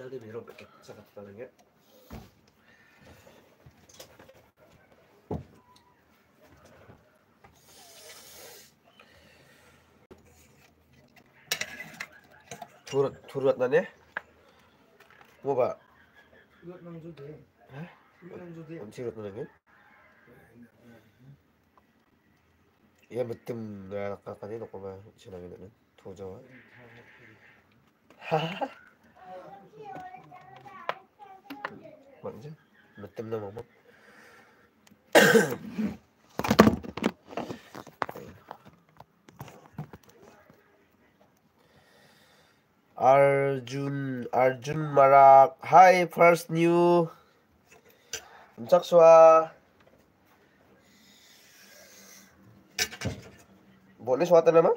Dale, vieron que se c a 네뭐 봐. 이거 남주 돼. 돼. 엄청 그렇다는 게. 얘 무뜸 내가 아까 까 놓고 봐. 지나게 되는 도저와. 하하. Allah mamam. Arjun Arjun Marak Hi first new Saksua Boleh suatu nama?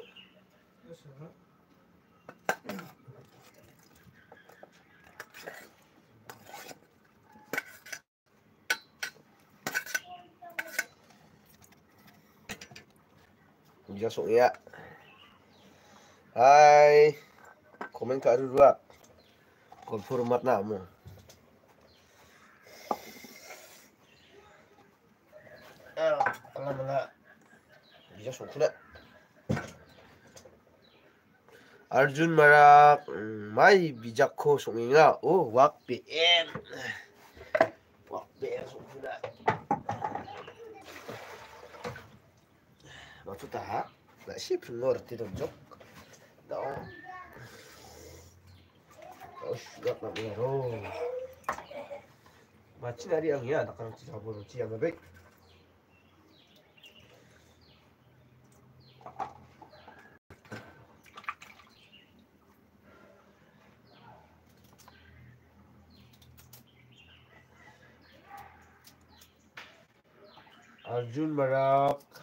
langsung ya. Hai. Komen ke ada dua. Konfirmat namu. Ah, alhamdulillah. Bisa sukuna. Arjun marak mai bijak ko sunginga. Oh, wak PM. Wak PM sukuna. Maksud tak? Na šiaip norit įdomdžiok. Dau. Aš gat namėro. Mačin ar jėgį, dakar jūsų žabūrų čia jėgą bėg. Arjun Barak.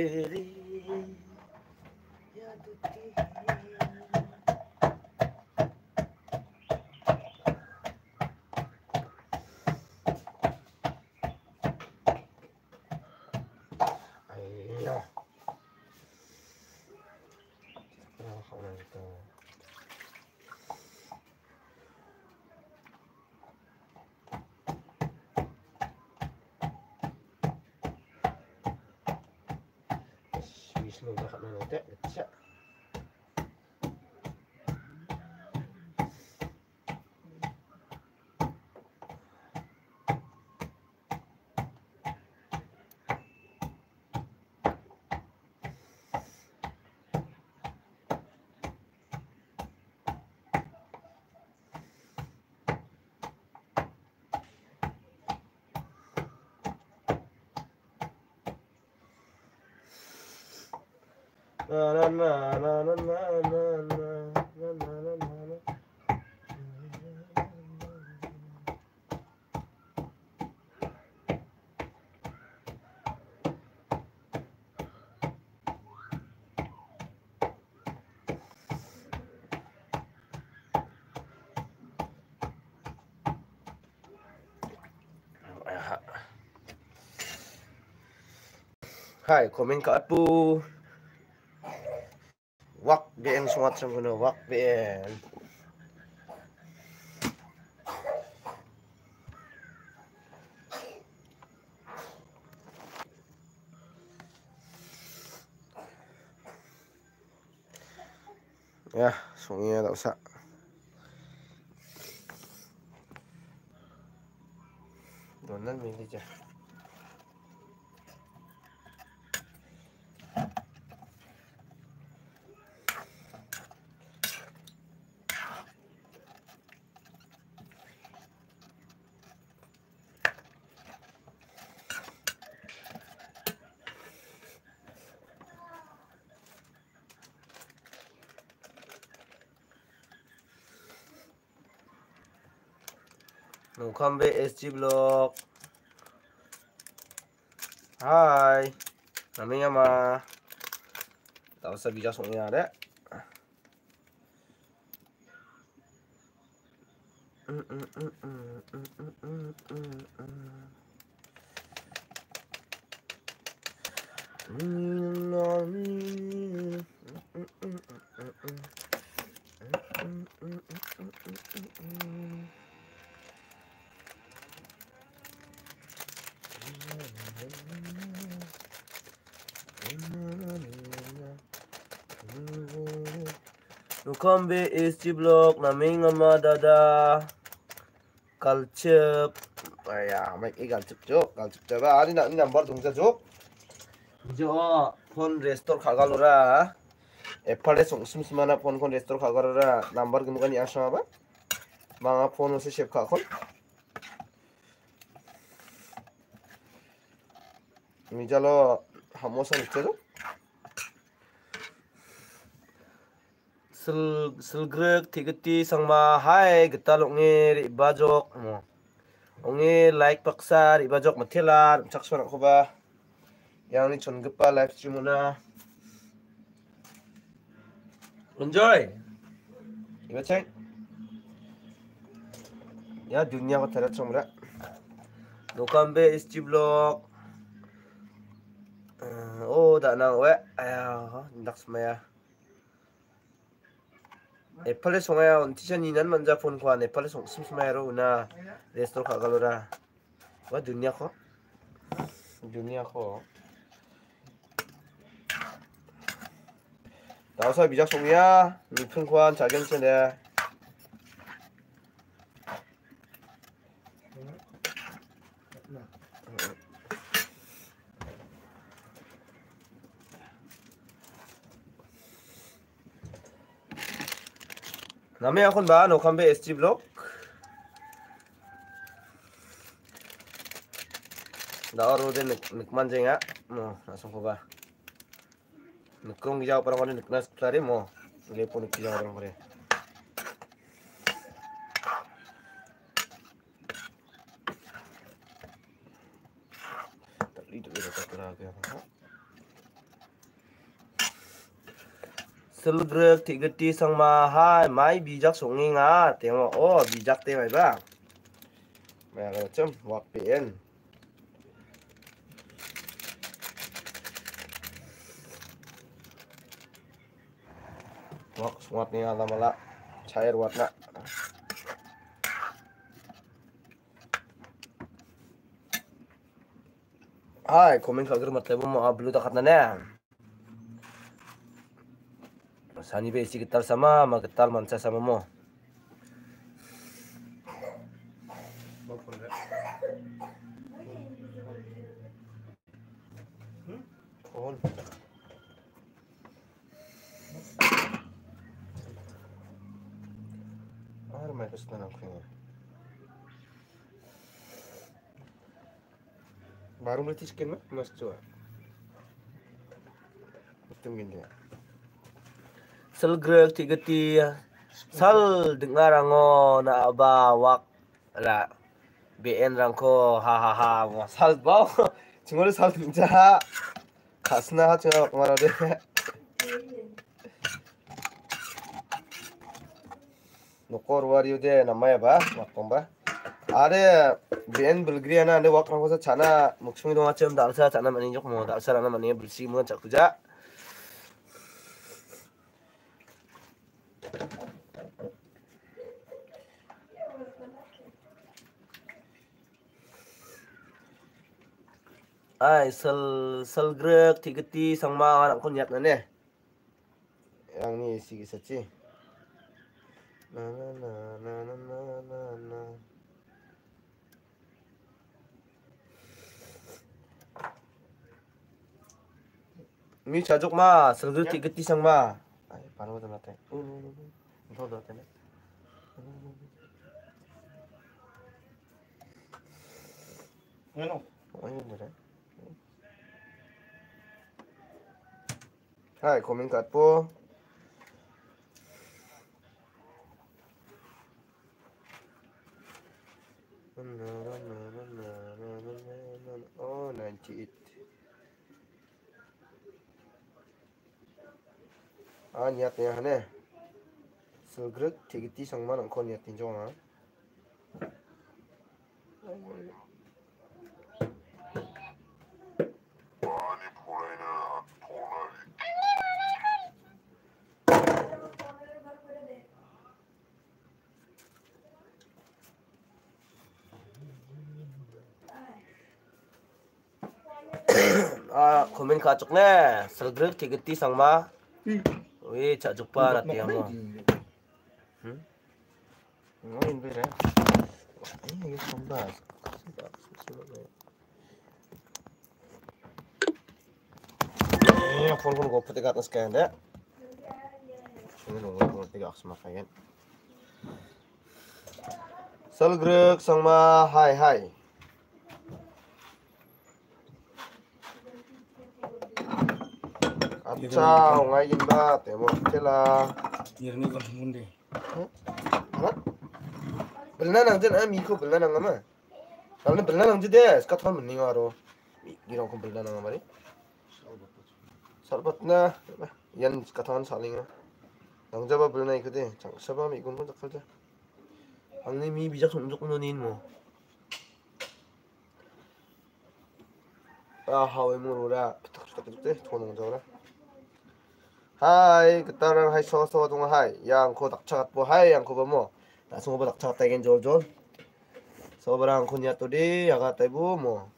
Kai, komen ke aku. Wak BM semua macam mana? Wak BM. welcome back SG Blog. Hai. Nama ni Amar. Tak usah bijak sok ni ada. Nukombe is Chiblok, Naming Amadada, Kalchup. Aiyah, make a Kalchup joke, Kalchup Java, I didn't number Dunga joke. Jo, phone restore Kagalura. এফারে সুমসুমানা phone কোন restore খাগাররা number কিন্তু কানি আসা হবে Bangla phone হচ্ছে শেফ খাখন మిజాలో హమోసాలు ఇచ్చారు సిల్గ్రక్ థిగతి సంగమా హాయ్ గతా లొంగే రి ఇబ్బాజోక్ ఒంగే లైక్ పక్సా రి ఇబ్బాజోక్ మథిలార్ చక్సోనా కుబా యాని చొన్గప్పా లైఫ్ స్ట్రీమునా ఎంజాయ్ ఇవచ్చాయి యా దునియా కథ చంగ్రా దొకాంబే ఎస్టీ బ్లాక్ 오다 나왜 아야 낙스마야 에팔레 송아야 온티션 이난 먼저 본 과안 에팔레 송 심심해로 우나 레스토 가가로라 와 두니아 커 두니아 커 나와서 미작 송이야 미풍 과안 자견체네 নামে এখন বান ওখানে এসটি ব্লক দাওর ওদের নিকমান জেঙা ম আসংকবা নিকং যাও পরা কোন নিকনাস ফ্লারে ম লেপন কি যাও পরা Selgrek tiga ti sang mahal, mai bijak songing ah, tengok oh bijak teh mai bang. Macam kan. wak pin. Wak suat ni ada malak, cair nak. Hai, komen kagir mati pun mau ablu takat nenek sani be si getal sama ma getal manca sama mo Ar mai pesta nak kuih. Baru mesti skin mah mas cua. Tunggu dia sel grek ti geti sal dengar ngo na ba wak la bn rang ko ha ha ha sal ba chungol sal tinja khasna ha chura mara de nokor war yu de na mai ba wak kom ba are bn bulgaria na de wak rang ko sa chana muksumi do ma chem dal sa chana mani jok mo dal na mani bulsi mo chak ai sel sel grek tigeti sangma anak kon yat nane yang ni sigi sachi na na na na na na na na mi chajok ma sel grek sang sangma ai paro da mate u u u ndo da tene Bueno. Bueno, đấy はいコミン Oh, 98. 아, 니한테 하네. 슬그릇 되게 띠성만 않고 니한테 인정 아 고민 가족네 서드럭 티그티 상마 왜 자주 빠나 때야 뭐 응? 뭐 인베래? 아니 이게 좀봐 Ya, kon kon gopet dekat atas kain dek. Ini nunggu kon tiga aksi makan. Kan? Selgrek sama hai hai. chào ngay ấy in ba để một thế là nhiều nữa còn muốn đi mất à? bên này nàng chân em yêu bên này làm mà làm nên bên này nàng chân đấy cái thằng mình nhiều rồi đi đâu cũng bên này làm mà đi sao sarbat na yan cái thằng saling à nàng giờ bên này cái đấy chẳng sao mà mình cũng không được cái anh này mình bị chắc sủng dụng nó nín mà 아 하웨모로라 피탁 피탁 피탁 도는 거잖아. 하이 그따라 하이 소소와 동화 하이 양코 닥쳐갔고 하이 양코 범어 나 승호버 닥쳐갔다 이겐 졸졸 소버랑 코니아토리 야가 따이부 뭐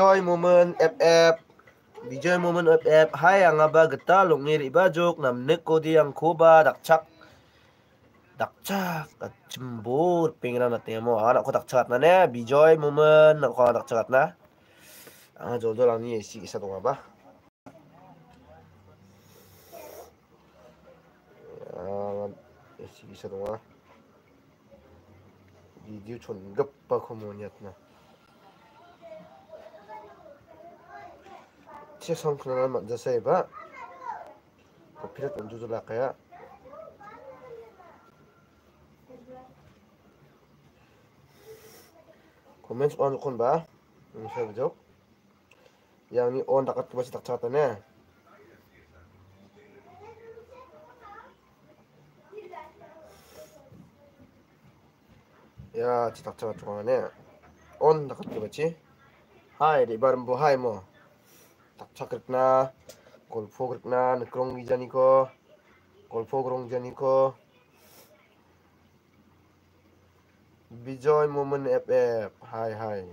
Bijoy Moment FF Bijoy Moment FF hai ang aba geta lungi riba jok nam nek ko di ang kuba dakchak dakchak kachimbur pingra na temo anak ko dakchak na ne Bijoy Moment nak ko dakchak na ang jodo lang ni si isa dong aba ang si isa dong ah video chon gappa komunyat na 시청 하나 먼저 써봐 커피를 좀 주둘랄까요? 코멘트 온 놓고 봐 음식 보죠 양이 온 닦았다 보시 닦쳤다네 야, 지 닥쳐가지고 하네. 온 닥쳐가지. 하이, 리바른부 하이 뭐. takchakirikna golpogrikna nikrongijaniko golpogrongjaniko Bijoy moment FF hi hi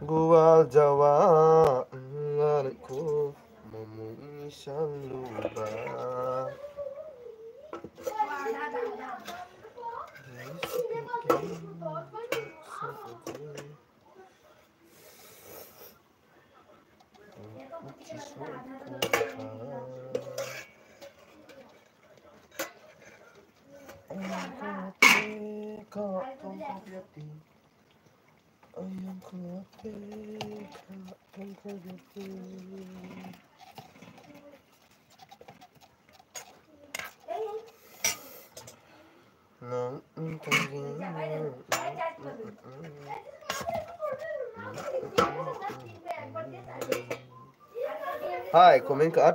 Gual Jawa 上路吧。Hi, Kominka ka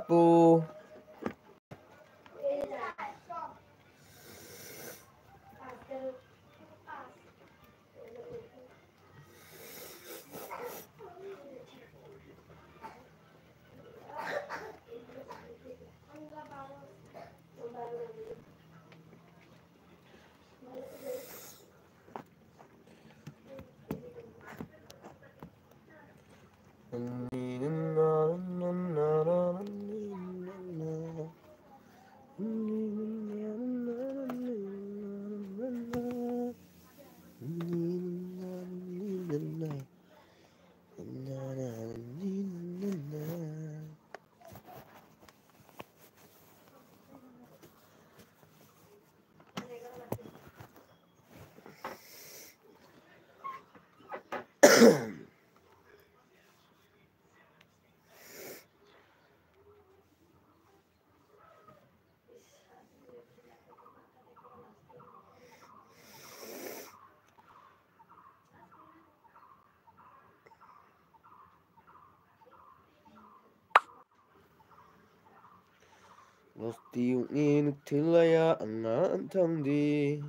Diyunin tillaya anna antamdi.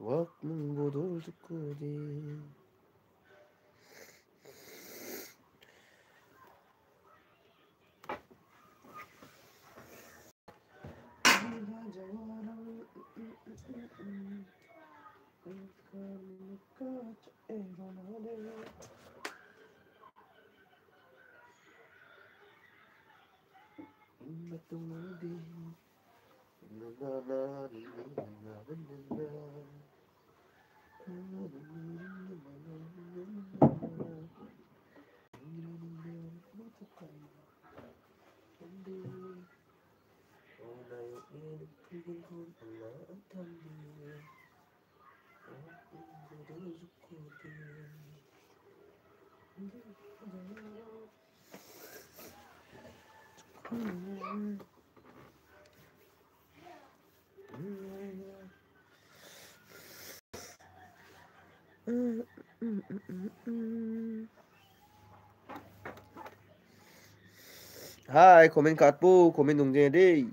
Vakmın budur kudi. Hi, comment kat po, comment dong je deh.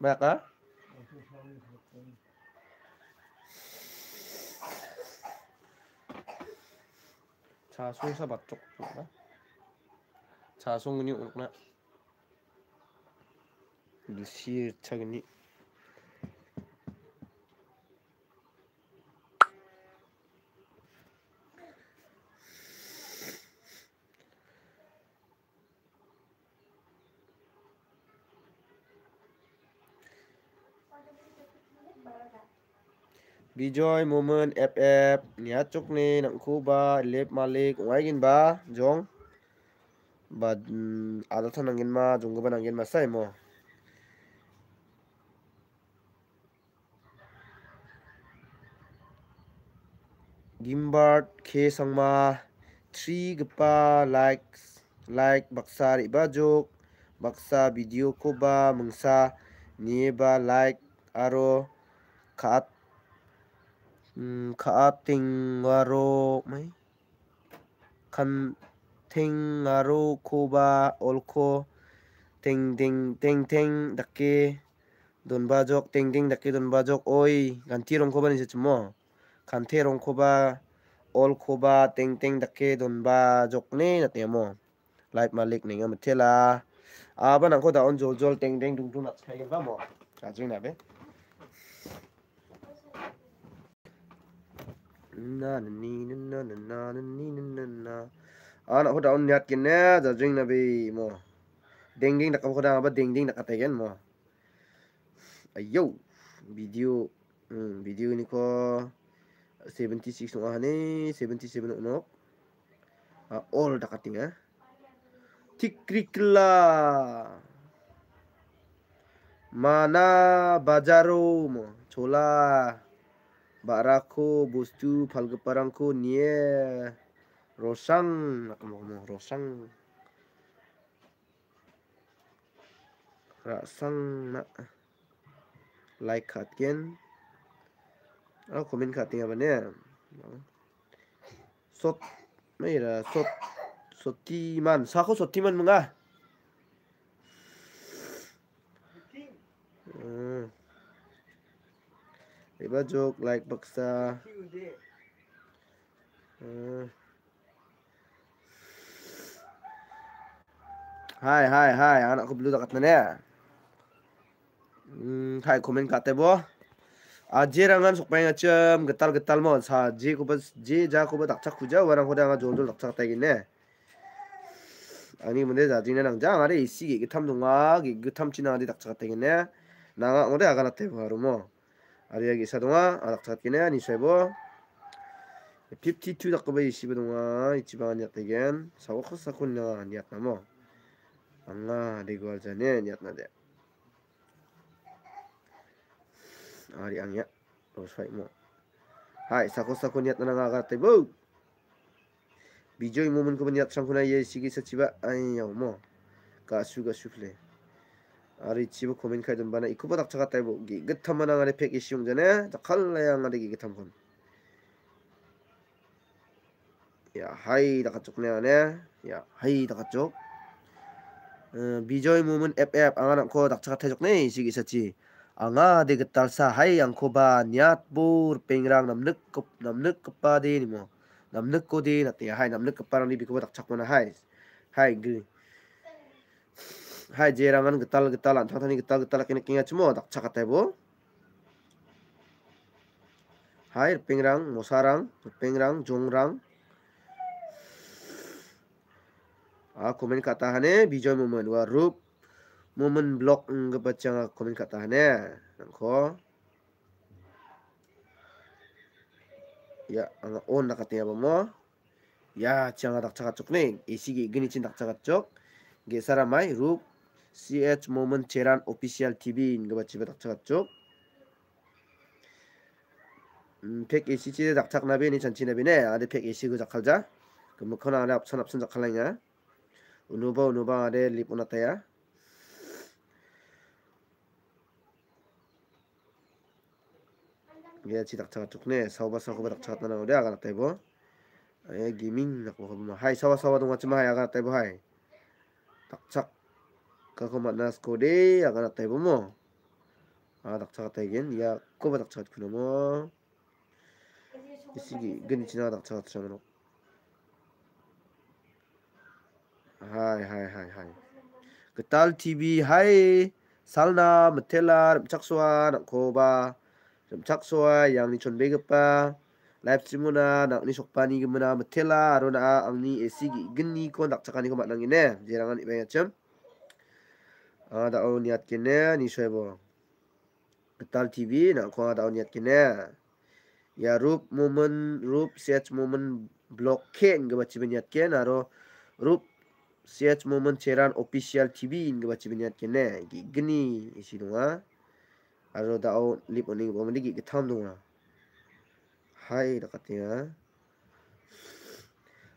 Baka? h 자송사 맞쪽 오구나 자송은이 오구나 일시의 착이니 Bijoy Moment FF Nia Chukni Nangkuba Lep Malik Waigin ba Jong Ba Adatan Nangin ma Jungkuba Nangin ma Sai mo Gimbart sang ma Three Gpa Likes Like Baksa Riba Jok Baksa Video Kuba Mangsa ba Like Aro Khat 음, 가팅가로 뭐이? 간팅가로 코바 올코 땡땡 땡땡 닦게 돈 바족 땡땡 닦게 돈 바족 오이 간티롱 코바는 이제 뭐 간테롱 코바 올 코바 땡땡 닦게 돈 바족네 나때 뭐 라이프 말릭 네가 밑에라 아바 난코 다온 졸졸 땡땡 둥둥 낚게 해봐 뭐 나중에 나베 Anak na ni na na na niat kin na da jing mo ding ding nak ho da apa ding ding nak ta gen kan, mo ayo video hmm, video ni ko 76 no ani 77 no all da kating eh. tikrik lah mana bajaru mo chola Barah ko bustu palga parang ko niye rosang nak mau mau rosang rasang nak like kat katian aku komen kat dia mana? Sot, mai lah. Sot, sotiman. Sa aku sotiman timan Hmm. Diba joke? Like baksa. Uh. Hi, hi, hi. Anak ko blue dakat na niya. Hmm, hi, comment kate bo. 아지랑은 속방이가 좀 그딸 그딸만 사지 고바 지자 고바 낙착 구자 와랑 호랑아 조절 낙착 따기네 아니 근데 나중에 낭장 아래 이씨 이게 탐동아 이게 탐치나 아디 낙착 따기네 나가 오래 아가나 때 바로 뭐 아리아 기사 동아 아닥차키네 니쉐보 52 닥고베 20 동아 이치바 니아테겐 사고 코사코니아 니아타모 안나 리고 알자네 니아타데 아리 안야 로스파이모 하이 사고 사코니아 나나가 가테보 비조이 모먼 코니아 참코나 예시기 사치바 아니야 모 가수가 슈플레 아리치브 고민칼 전반에 이쿠보 닥쳐가 딸보기 끝한번 항아리 패기 시용전에 칼라야 항아리 기기탐군 야 하이 다가쪽 내안에 네 야 하이 다가쪽 어, 미저의 몸은 앱앱 앙아놓고 낙차가 태적네 이식 있었지 앙아 데그딸사 네 하이 앙코바 냐트보 뺑랑 남늑급 남늑급바디 니모 남늑고디 나띠 하이 남늑급바랑 리비고바 낙차구나 그, 하이 하이 그 hai je ramang getal getal lah, thang thang ni getal getal lah kena kena cuma tak cakap tahu. Hai pingrang, musarang, pingrang, jongrang. Ah komen kata hane, eh. bijoy moment, wah rup moment block enggak baca komen kata hane, eh. nangko. Ya, anga on nak kata apa mo? Ya, cakap tak cakap cuk ni, isi gini cinta cakap cuk. Gesara mai rup CH 몸은 제란 오피셜 TV인 거 집에 닥쳐갔죠. 음, 120지 닥착 나비니 전치 나비네. 아데 120그 작할자. 그럼 커나 뭐 아래 앞선 앞선 작할라냐. 우누바 우누바 아래 리포나타야. 예, 지 닥쳐갔죠네. 사오바 사오바 닥쳐갔다나 우리 아가나 때보. 아, 예, 기밍 나고 뭐, 하면 뭐, 하이 사와 사와 동같지만 하이 아가나 때보 하이. 닥착 kalau mat nas kode ya kan tak tahu mo ah tak cakap tahu gen ya ko tak cakap kuno mo isi gen cina tak cakap sama lo hai hai hai hai ketal tv hai salna metela cakswa nak ko ba cakswa yang ni cun begapa live stream mana nak ni sokpani gimana metela arona ang ni isi gen ni ko tak cakap ni ko mat nangin eh jangan ibanyak cem Ah tak au niat kene ni soe bo. Ketal TV nak ko ada niat kene. Ya rup momen rup siat momen blokken ke baca niat kene aro rup siat momen ceran official TV in ke baca niat kene. Gi geni isi dunga. Aro tak au lip oning bo mendigi ketam dunga. Hai dekatnya.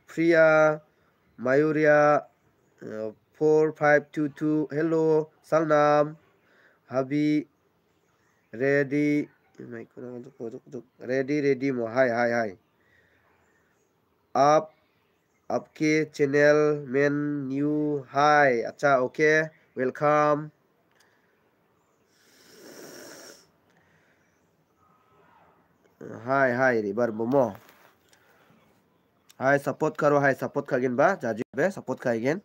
Priya Mayuria uh, four five two two hello सलनाम हबी ready ready ready मो hi हाय हाय आप आपके channel main न्यू hi अच्छा okay welcome hi hi रिबर बार बोमो हाय सपोर्ट करो हाय सपोर्ट करेंगे बा जाजी बे सपोर्ट करेंगे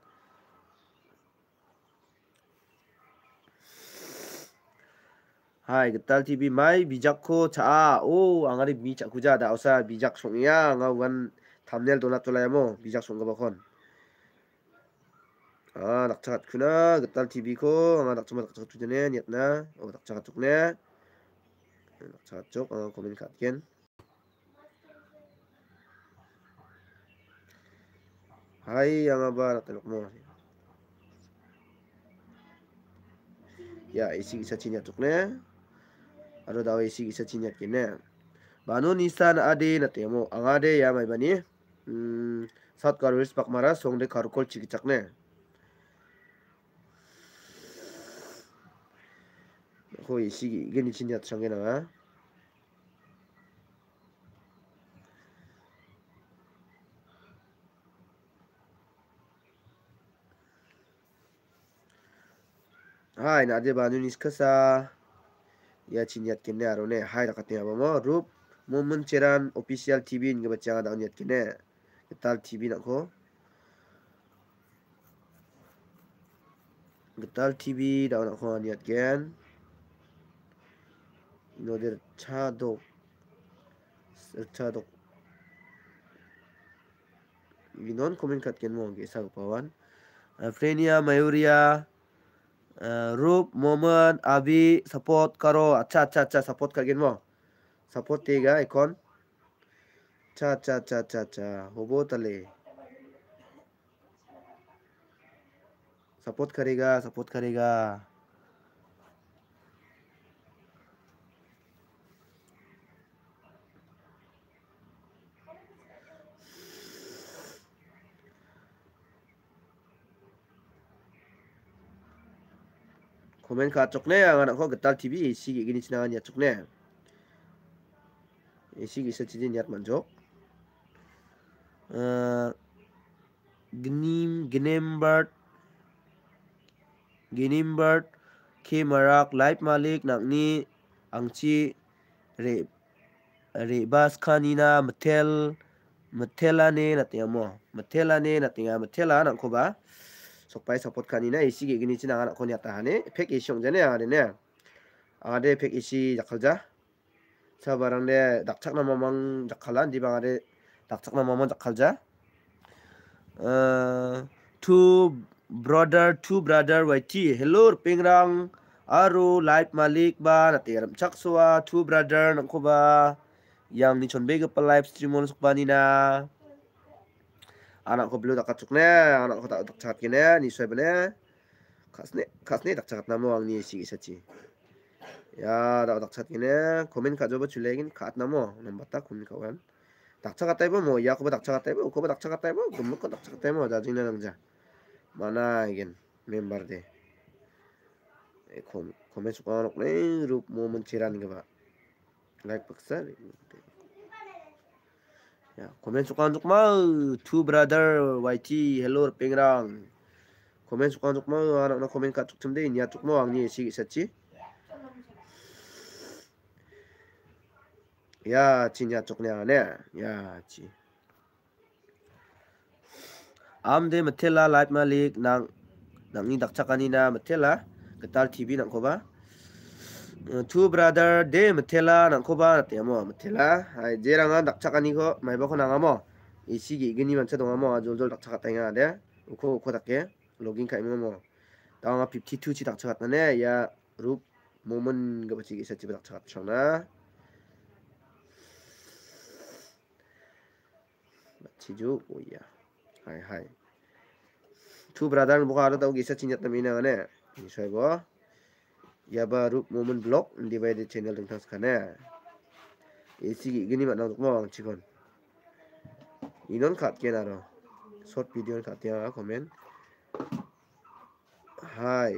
Hai, getal TV mai bijak ko cha. Oh, angari mi cha kuja da osa bijak song ya nga wan thumbnail dona tola ya mo bijak song ga bakon. Ah, nak cha kuna getal TV ko nga ah, nak cuma nak cha tuja ne niat na. Oh, nak cha tukne. Nak cha tuk ah komen kat ken. Hai, yang apa nak tengok mo? Ya, isi isi cina tuk ne. aro dawa isi isa cinyat kene banu nisan adi hmm, na temo angade ya mai bani sat karwis pakmara songde karukol chikichakne ko isi geni cinyat sangge na Hai, nak ada banu ni sekesa. Ah. ya chin yat kin aro ne hai da kate ba mo rup mo mun cheran official tv ni ga bacha da yat kin ne tal tv na ko tal tv da na ko ni yat gen no der cha do cha do vinon comment kat gen mo ge sa pawan afrenia mayuria रूप मोमन अभी सपोर्ट करो अच्छा अच्छा अच्छा सपोर्ट करके वो सपोर्ट देगा एकोन अच्छा अच्छा अच्छा अच्छा अच्छा होबो तले सपोर्ट करेगा सपोर्ट करेगा 코멘 가 쪽네 양아나고 그딸 TV 시기 이기니 지나간 야 쪽네 이 시기 있어 지진 야 먼저 gnim gnembert gnimbert ke marak live malik nakni angchi re re bas khanina mathel mathela ne natyamo mathela ne natya mathela nakhoba 속바이 서포트칸이나 이식 이기니지 나가나 거니았다 하네 팩 이시 형제네 아래네 아래 팩 이시 약할자 사바랑네 낙착나 마망 약할란 디방 아래 낙착나 마망 약할자 two brother two brother YT hello p i n g r a n g aru light malik ba natiram chakswa two brother nangko ba yang ni chonbe ge live stream on s u k p a n i na anak ko belu tak kacuk ne anak ko tak tak cakat kene ni s o e bene kasne kasne tak cakat namo ang ni si isachi ya tak tak cakat kene komen kajo ba c h u l e k i n kat namo n o m batta komen kawan tak cakat taibo mo ya ko ba tak cakat taibo ko ba tak cakat taibo gum ko tak cakat taibo j a d i n g na nangja mana i g i n member de komen komen suka anak ne rup mo menciran ke ba like paksa komen suka untuk mau two brother YT hello pengrang. Komen suka untuk mau a n a k n a k komen kat tuk c e m d i ni tuk mau ang ni si sachi. Ya, ci n ya, tuk ni ane. Ya, ci. Am de m e t e l a live malik nang nang ni dak c a k a n i n a m e t e l a k e t a r TV nang ko ba? two brother de metela nang ko ba te mo metela ai je r a n g dak chaka ni ko mai ba ko nang a mo i si gi gi ni man cha dong a mo jol jol dak chaka ta nga de ko ko dak ke login ka i m o mo da nga 52 chi dak chaka t ne ya rup momon ga ba chi gi sa chi dak chaka t a chang na chi two t o o b r e ya hai 마치주 g 이야 하이 하이 i 브라더는 뭐가 알았다고 기사 친 n 다 미나가네 이사 go yaba r u o moment block divided channel dang t a skana esi gini m a nang mong chikon inon k a t ken aro short video k a t ya comment hi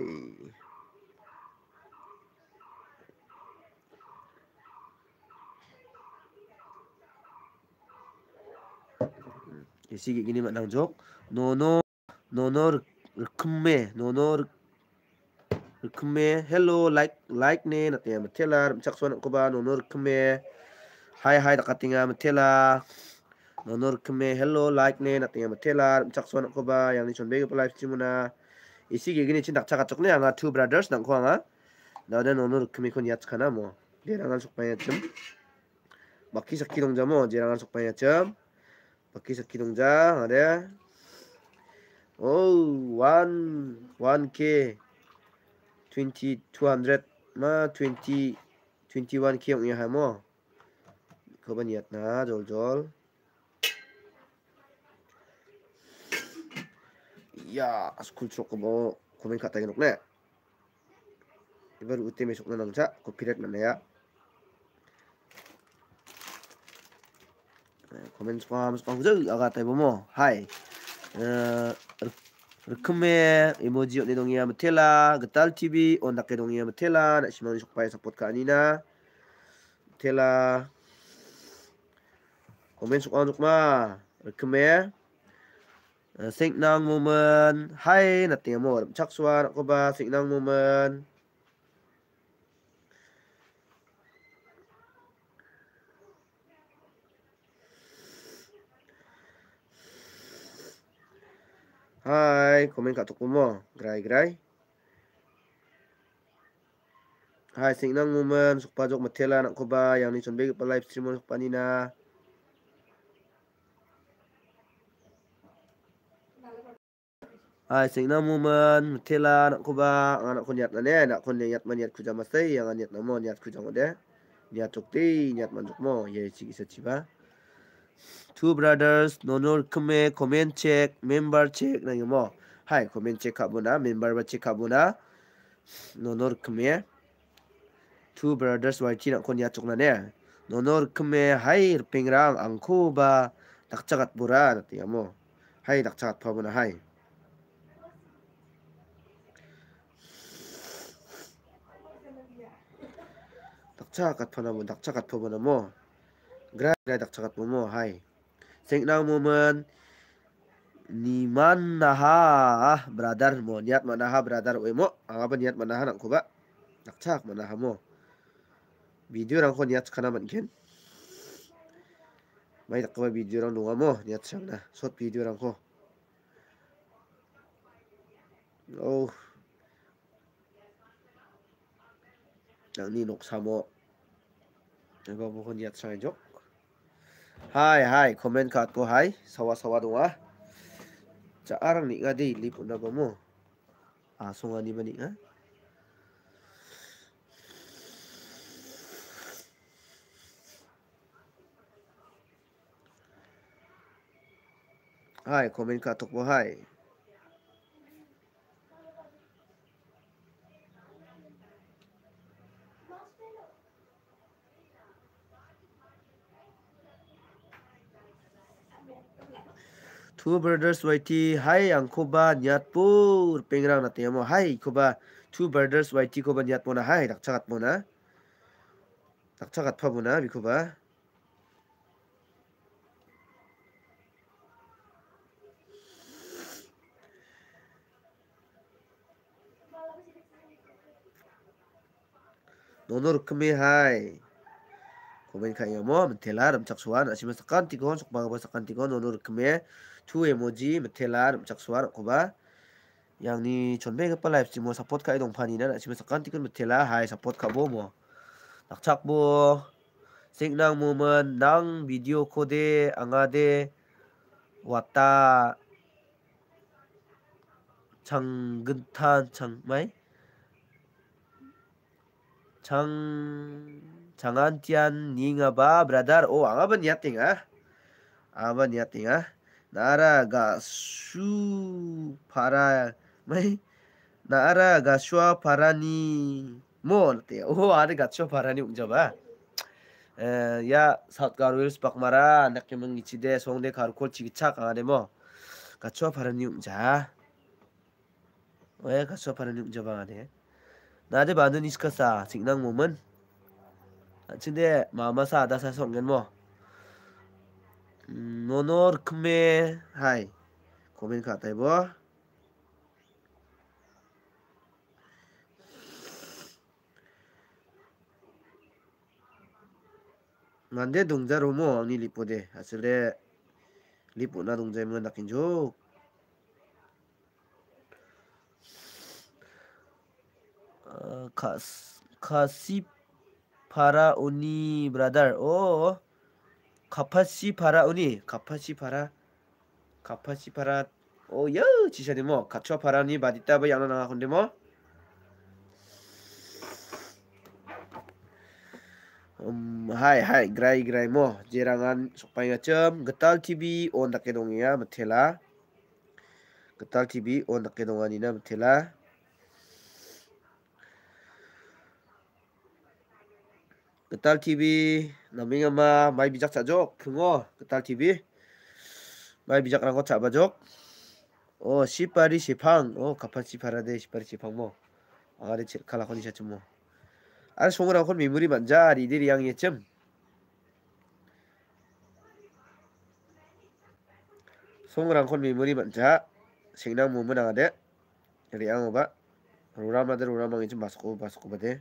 esi gini m a n a jok no no no no 르큼메 노노 kme u hello like like ne na te matela chak swan ko ba n o n u r kme u hi hi da katinga matela n o n u r kme u hello like ne na te matela chak swan ko ba yang ni chon bege pa l i f e chimuna isi ge gini chin dak chak chak ne anga two brothers nang ko anga na da n o n u r kme u kon yat kana mo de rangan sok pa yat chim b a k i sakki dong jamo je rangan sok pa yat chim b a k i sakki dong ja ade oh one one k 2200 ma 20 21k ong ya mo ko ban yat na jol jol ya school chok ko mau ko men khata gen ok ne ibar utte me sok na nang cha ko pirat ya comments forms kong jeu aga agak bo mo hai eh, Rekme emoji ni dong ya metela getal TV on nak dong ya metela nak simak sok pai support ka anina metela komen sok anuk ma rekme think nang moment hai nak tengok mo chak suar ko ba think nang moment はい、コメンカトコモ、グライグライ。Hai, sing nang ngumen, suk pajok matela nak koba, yang ni conbe pa live stream suk panina. Hai, sing nang ngumen, matela nak koba, anak kon yat nane, nak kon yat man yat kuja masai, yang an yat namo, yat kuja ngode. Yat tukti, yat man tukmo, ye chigi sa chiba. two brothers nonor kme comment check member check na yomo hai comment check kabuna member ba check kabuna nonor kme two brothers wa china kon ya chokna ne nonor kme hai pengrang angko ba dakchagat bura na ti yomo hai dakchagat pabuna hai dakchagat pabuna dakchagat pabuna mo Grad grad tak cakap pun hai. Sing nang momen ni mana ha ah, brother mo niat mana ha brother we mo ah, apa niat mana ha nak kuba nak cak mana ha mo video orang kau niat kana mungkin mai tak kuba video orang dua mo niat cak na short video orang kau. oh yang ni nok sama Nampak bukan dia try jok. Hai, hai, komen kat aku hai. Sawa-sawa tu ah. Cakarang ni kadi lip unda bomo. Ah, sunga ni mani ah. Hai, komen kat aku hai. two brothers waiti hai angkoba nyatpur pengrang na temo hai koba two brothers waiti koba nyatmona hai dakchagat mona dakchagat phabona bikoba nonor kami hai komen kaya mo mentelar mencak suan asimen sekan tikon sok bangga sekan tikon nonor kami two emoji metelar mchaksuar koba yang ni chonbe ga pala fc mo support ka idong phani na chime sakan tikun metela hai support ka bo mo nakchak bo signang moment nang video ko de anga de 왔다 장근탄 장마이 장 장안티안 닝아바 브라더 오 앙아반 야띵아 아반 야띵아 나라가 수 바람에 나라가 슈아 바라니 뭐 어때? 오 아래가 슈아 바라니 웅잡아. 야 사트가루일 스박마라 낙여명 이치대 송대 가루콜 지기차 강아래 뭐 가추아 바라니 웅자. 왜 가추아 바라니 웅잡아 안해? 나대 받은 이스카사 직낭 몸은 근데 아, 마마사 아다사 성견 뭐 মনৰ খমে high comment খাতাইব মানদে দংজা রমো আনি লিপদে আসলে লিপো না দংজাই মন দাকিন যোগ খাস খাসি ফারা উনি ব্রাদার ও 카파시 파라우니 카파시 파라 카파시 파라 오여 지샤니 뭐 가초 파라니 마디따브 양나나 근데 뭐 음, hai hai grai grai mo jerangan supaya macam getal tv on dak kedong ya betela getal tv on dak kedong ani na betela getal tv 나밍아마 마이 비작 자족 그거 그딸 TV 마이 비작란 거 잡아족 어 시파리 시팡 어 가파치 파라데 시파리 시팡 뭐 아가리 칼라코니 샤츠 뭐 아래 송으라 콘 미물이 만자 리들이 양이 쯤 송으랑 콘 미물이 만자 생랑 무문 아가데 리양오바 로라마데 로라망이 좀 마스코 마스코 바데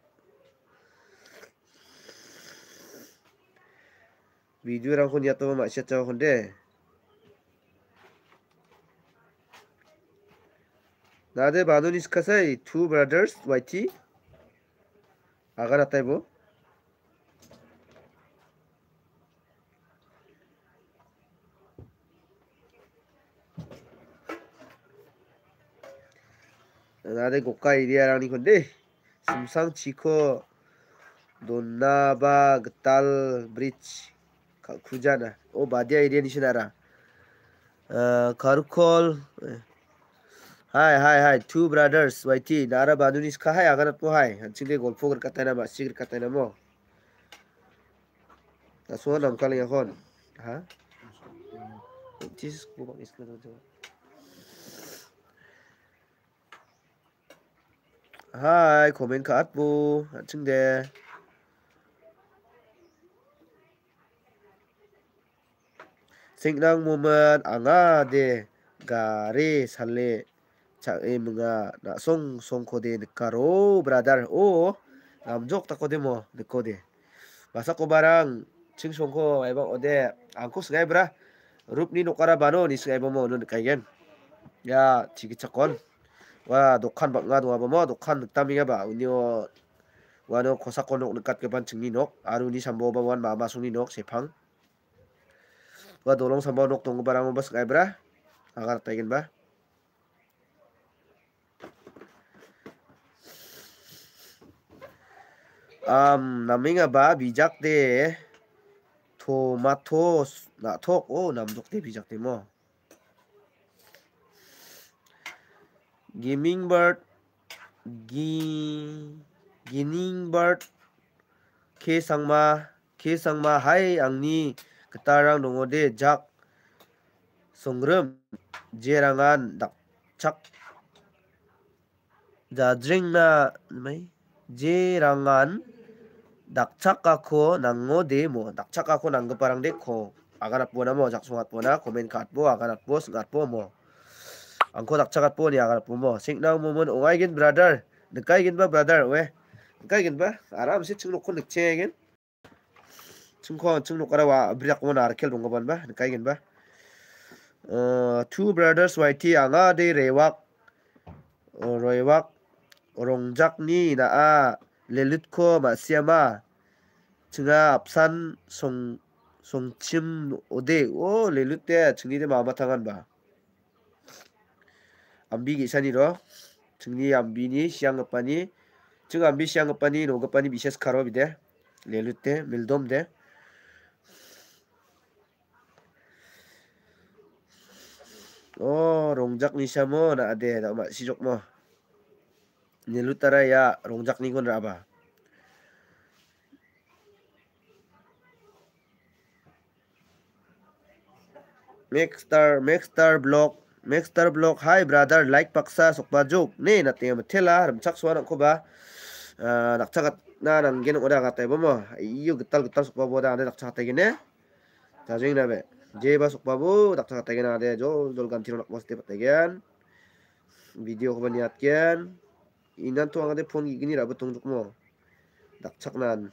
video랑 hon ya to ma sha cha hon de 나데 바누니스카사이 투 브라더스 YT 아가나타 이보 나데 고카 이리아라니 건데 심상 치코 돈나바 그탈 브릿지 khujana o badia area ni sinara kharkhol hai eh. hai hai two brothers waiti nara badunis kha hai agana po hai hanchile golpo kar kataina ba sigir kataina mo taso nam kal ya khon ha chis ko bang iska do hai comment khat bu hanching de Sengnang muman anga de gare sale chang mga na song song ko de karo brother o namjok ta ko de mo de ko de basa ko barang ching song ko ebang ode angko sgai bra rupni nokara bano ni sgai bomo nun kaigen 야 지기차건 와 녹한 방가 도와보모 녹한 늑담이가 봐 우니오 와노 고사건 녹 늑갓 개반 증리 녹 아루니 삼보바원 마마송리 녹 세팡 gadulong sa bonok tunggu barang mabas kay bra nakaratayin ba um naminga ba bijak de eh. tomato na tok o oh, namdok de bijak de mo gaming bird gi gining bird ke sangma ke sangma hai angni ketarang nongode jak songrem jerangan dak chak jajring na mai jerangan 낙착하고 난고 데모 낙착하고 난거 파랑 데코 아가나뽀나 뭐 작송핫뽀나 고멘카트보 아가나뽀 승핫뽀 뭐 안코 낙착핫뽀니 아가나뽀 뭐 생나우 몸은 옹아이겐 브라더 느까이겐 바 브라더 왜 느까이겐 바 아람 시층 놓고 늑체이겐 chungkhong chungno karawa briakmona arkel rungo ban ba kai gen ba two brothers yt anga de rewak rewak rongjak ni na a lelit ko ma siama chunga apsan song songchim ode o lelit te chungni de ma ma thangan ba ambi gi sani ro chungni ambi ni siang pani chung ambi siang pani ro pani bises kharo bide lelit te mildom de Oh, rongjak ni sama nak ada tak mak sijok mah. Nyelutara ya rongjak ni kon apa? Mixter, Mixter Block, Mixter Block. Hi brother, like paksa sokba joke. Ne nanti yang betela rumcak suara aku ba. Ah, nak cakap na nang gen udah kata ibu mah. Iyo getal getal sokba boda ada nak cakap tegi ne. Tajing nabe. Ya. Jay masuk babu tak sangat tegen ada jo jol ganti nak mas tepat tegen video kau niat kian inan tu angade pon gini rabu tungjuk mo tak caknan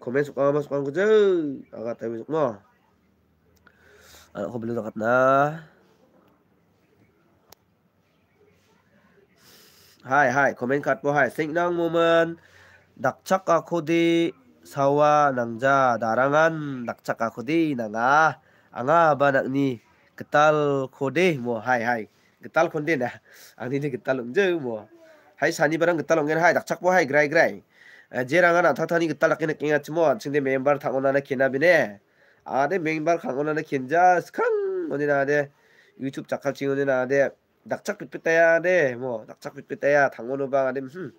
komen suka mas pun kerja agak tapi suka mo aku belum dapat na Hai hai komen kat bo hai sing nang moment dak chak ko di sawa nang ja darangan nak chaka khodi nanga anga ba nak ni getal khode mo hai hai getal khonde na ang ni getal ungje mo hai sani barang getal ongen hai dakchak bo hai grai grai jerangan athathani getal lakene kinga chmo chingde member thangona kina bine 아데 맹발 강원하는 긴자 스캉 어디 나데 유튜브 작가 지금 어디 나데 낙착 빛빛다야데 뭐 낙착 빛빛다야 당원 오방 아데 흠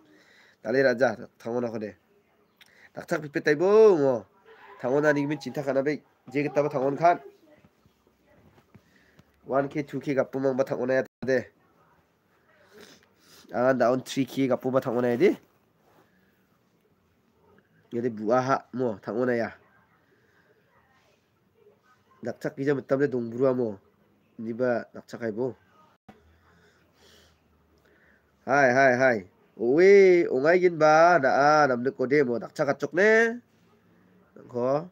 난리라자 당원아 그래 낙착 빅베다 이보 뭐 당원 아니면 진탁 하나베 제겠다고 당원 간 1K 2K 갑부만 바 당원해야 돼. 아 나온 3K 갑부만 당원해야 돼. 얘네 무아하 뭐 당원해야. 낙착 기자 못담에 농부루아뭐 니바 낙착 아이보. 하이 하이 하이. 우이 옹아이긴 바 나아 남는 꼬디 뭐 낙차 가쪽네 거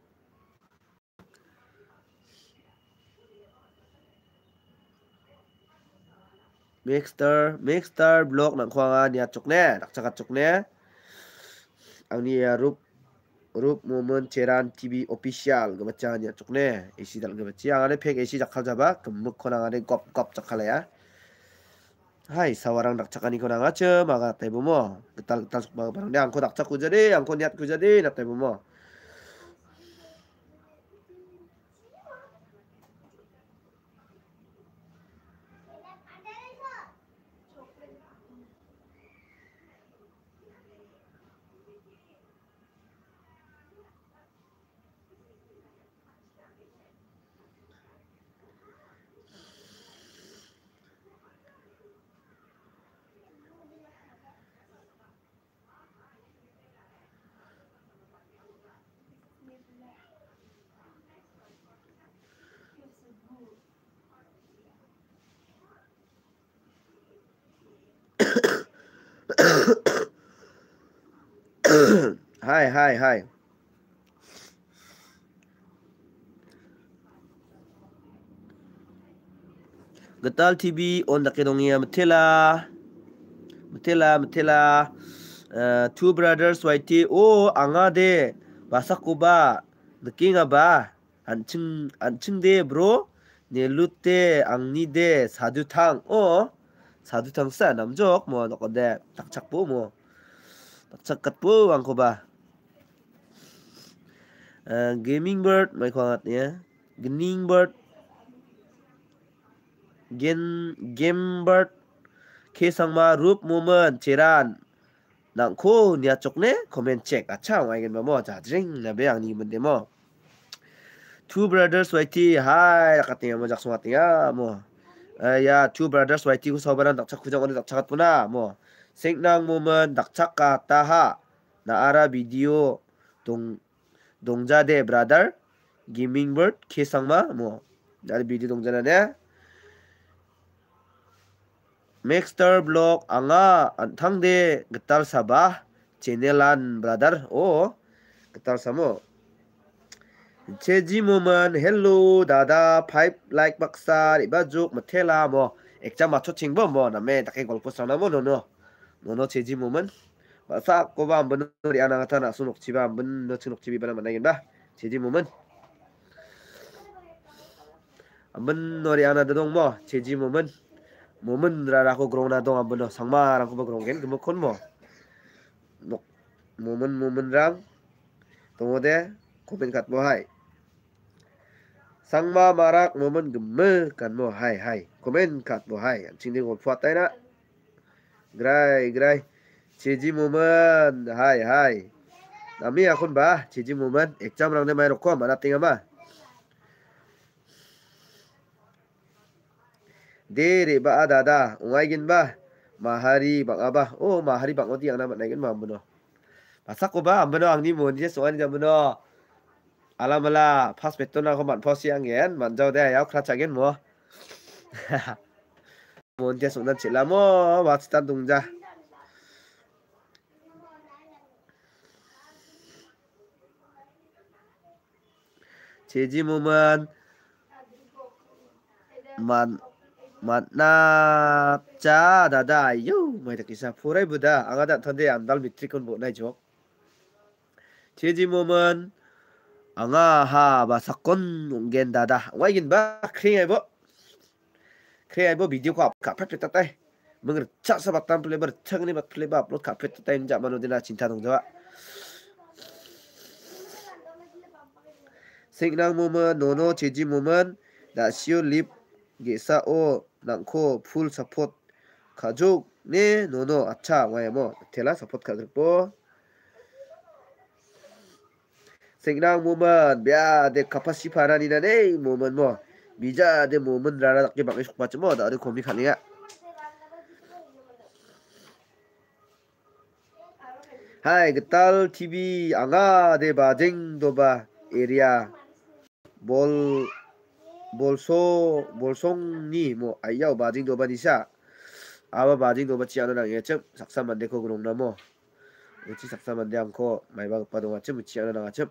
Mixer, mixer block ng kuha niya chokne, nakchaka chokne. Ang niya rup rup moment cheran TV official gabacha niya chokne. Isi dal gabacha ang ane peg isi jakal jaba, kumuk ko ang ane gop gop jakal ya. Hai, sawarang nak cakap ni kau nak ngaca, maka tak ibu mu. Getal-getal sebarang barang ni, angkau nak cakap ku jadi, angkau niat ku jadi, nak tak ibu mu. hi, hi, hi. Gatal TV on the Kedongia Matila. Matila, Matila. Uh, two brothers YT. Oh, angade. Basakuba. The king aba. Anching a n 안층 안 De bro. Nelute Angni Sadutang Sadutang San De Oh 넬루테 o k Mo n 탕 어. 사두탕 싸 남적 뭐너 a k b o Mo Pagsakat po ang k o b a Uh, gaming bird, may k w a n g a t niya. Gening bird. Gen, game bird. Kesangma rup m o m e n chiran. Nangko niya chokne comment check. Acha, ngayon ba mo? Jajring, nabe ang ni m n d e mo. Two brothers YT. Hi, nakatinga mo, jaksong atinga mo. Uh, yeah, two brothers YT ko sa b a n a n nakcha kujang ko, nakcha i katpuna mo. 생랑몸은 낙차가 따하 나아라 비디오 동 동자대 브라더 기밍버드 키상마 뭐 나를 비디 동자라네 맥스터 블록 앙아 안탕데 그탈 사바 제넬란 브라더 오 그탈 사모 제지 몸은 헬로 다다 파이브 라이크 박사 이바죽 마텔라 뭐, 뭐 액자 맞춰 친구 뭐 남의 딱히 골프 사나 뭐 노노 nó nono cheji momen ba sa ko ba ban ri ana kata na sunok chi ba ban no sunok chi ba man ba cheji momen ban no ri ana da dong mo cheji momen momen ra ra ko grong na dong ban no sangma ra ko ba grong gen ko kon mo nok momen momen rang tongode komen kat mo hai sang ma marak momen cắt kan hay hay hai komen kat mo hai ching ding hol phát tai na গ্রাই গ্রাই চেজি মোমান high high আমি এখন বা চেজি মোমান এক্সাম রাখলে মায়ের রকম আর আতিং আমা দে রে বা আ দাদা ওঙাই গিন বা মাহারি বাঙা বা ও মাহারি বাঙো দিয়ে আনা বানাইগেন মামবনো ভাষা কবা আমবনো আংনি মন্দিরে সোয়ানি যাবনো আলামালা ফার্স্ট বেতন আখন মানফসি আঙেন মানজাও দে আয়াও খ্রাচাগেন মো muốn tiền xuống đất chỉ là mò và ta tung ra chỉ chỉ mua mình man man na cha da da yo mày đặc kisa phurai buda anga da thande andal mitri con bộ này chok chỉ chỉ mua mình anga ha ba sakon ungen đã đã. ngoài gần ba khi ai bộ Kreaibo video ko aap kape petata hai. Mengar cha sa batam flavor chang ni mat flavor upload kape petata in jaman odina cinta dong jawa. Singnang momen nono cheji momen da siu lip gesa o nangko full support 가족 네 노노 아차 와야 뭐 텔라 서포트 가드고 생랑 모만 야, 내 카파시 바란이나 네 모만 뭐 미자 내 몸은 나라답게 막을 속받지 뭐 나를 고미 가능야 하이 그딸 TV 앙아 내 바쟁 도바 에리아 몰 몰소 몰송니 뭐 아이야 바징 도바 니샤 아바 바징 도바 치아노랑 예쯤 삭사만 데코 그럼나 뭐 우치 삭사만 데 않고 마이바 급바동 아침 우치 아노랑 아침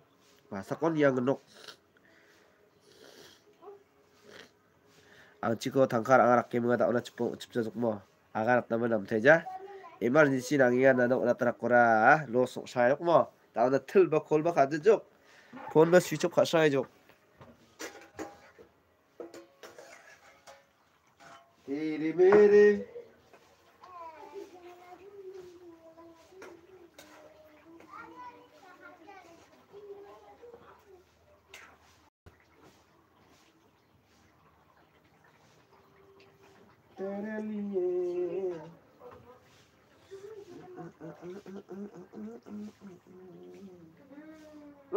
마 사건 이양은 녹 앙치코 단칼 앙아라케무가 오나 집자속모 아가났다면 남태자 이말니시 낭이가 나도 오나따라꼬라 로속 사역모 다오나 틀바 콜바 가드족 본바 스위쪽 가사이족 त े र e म h र े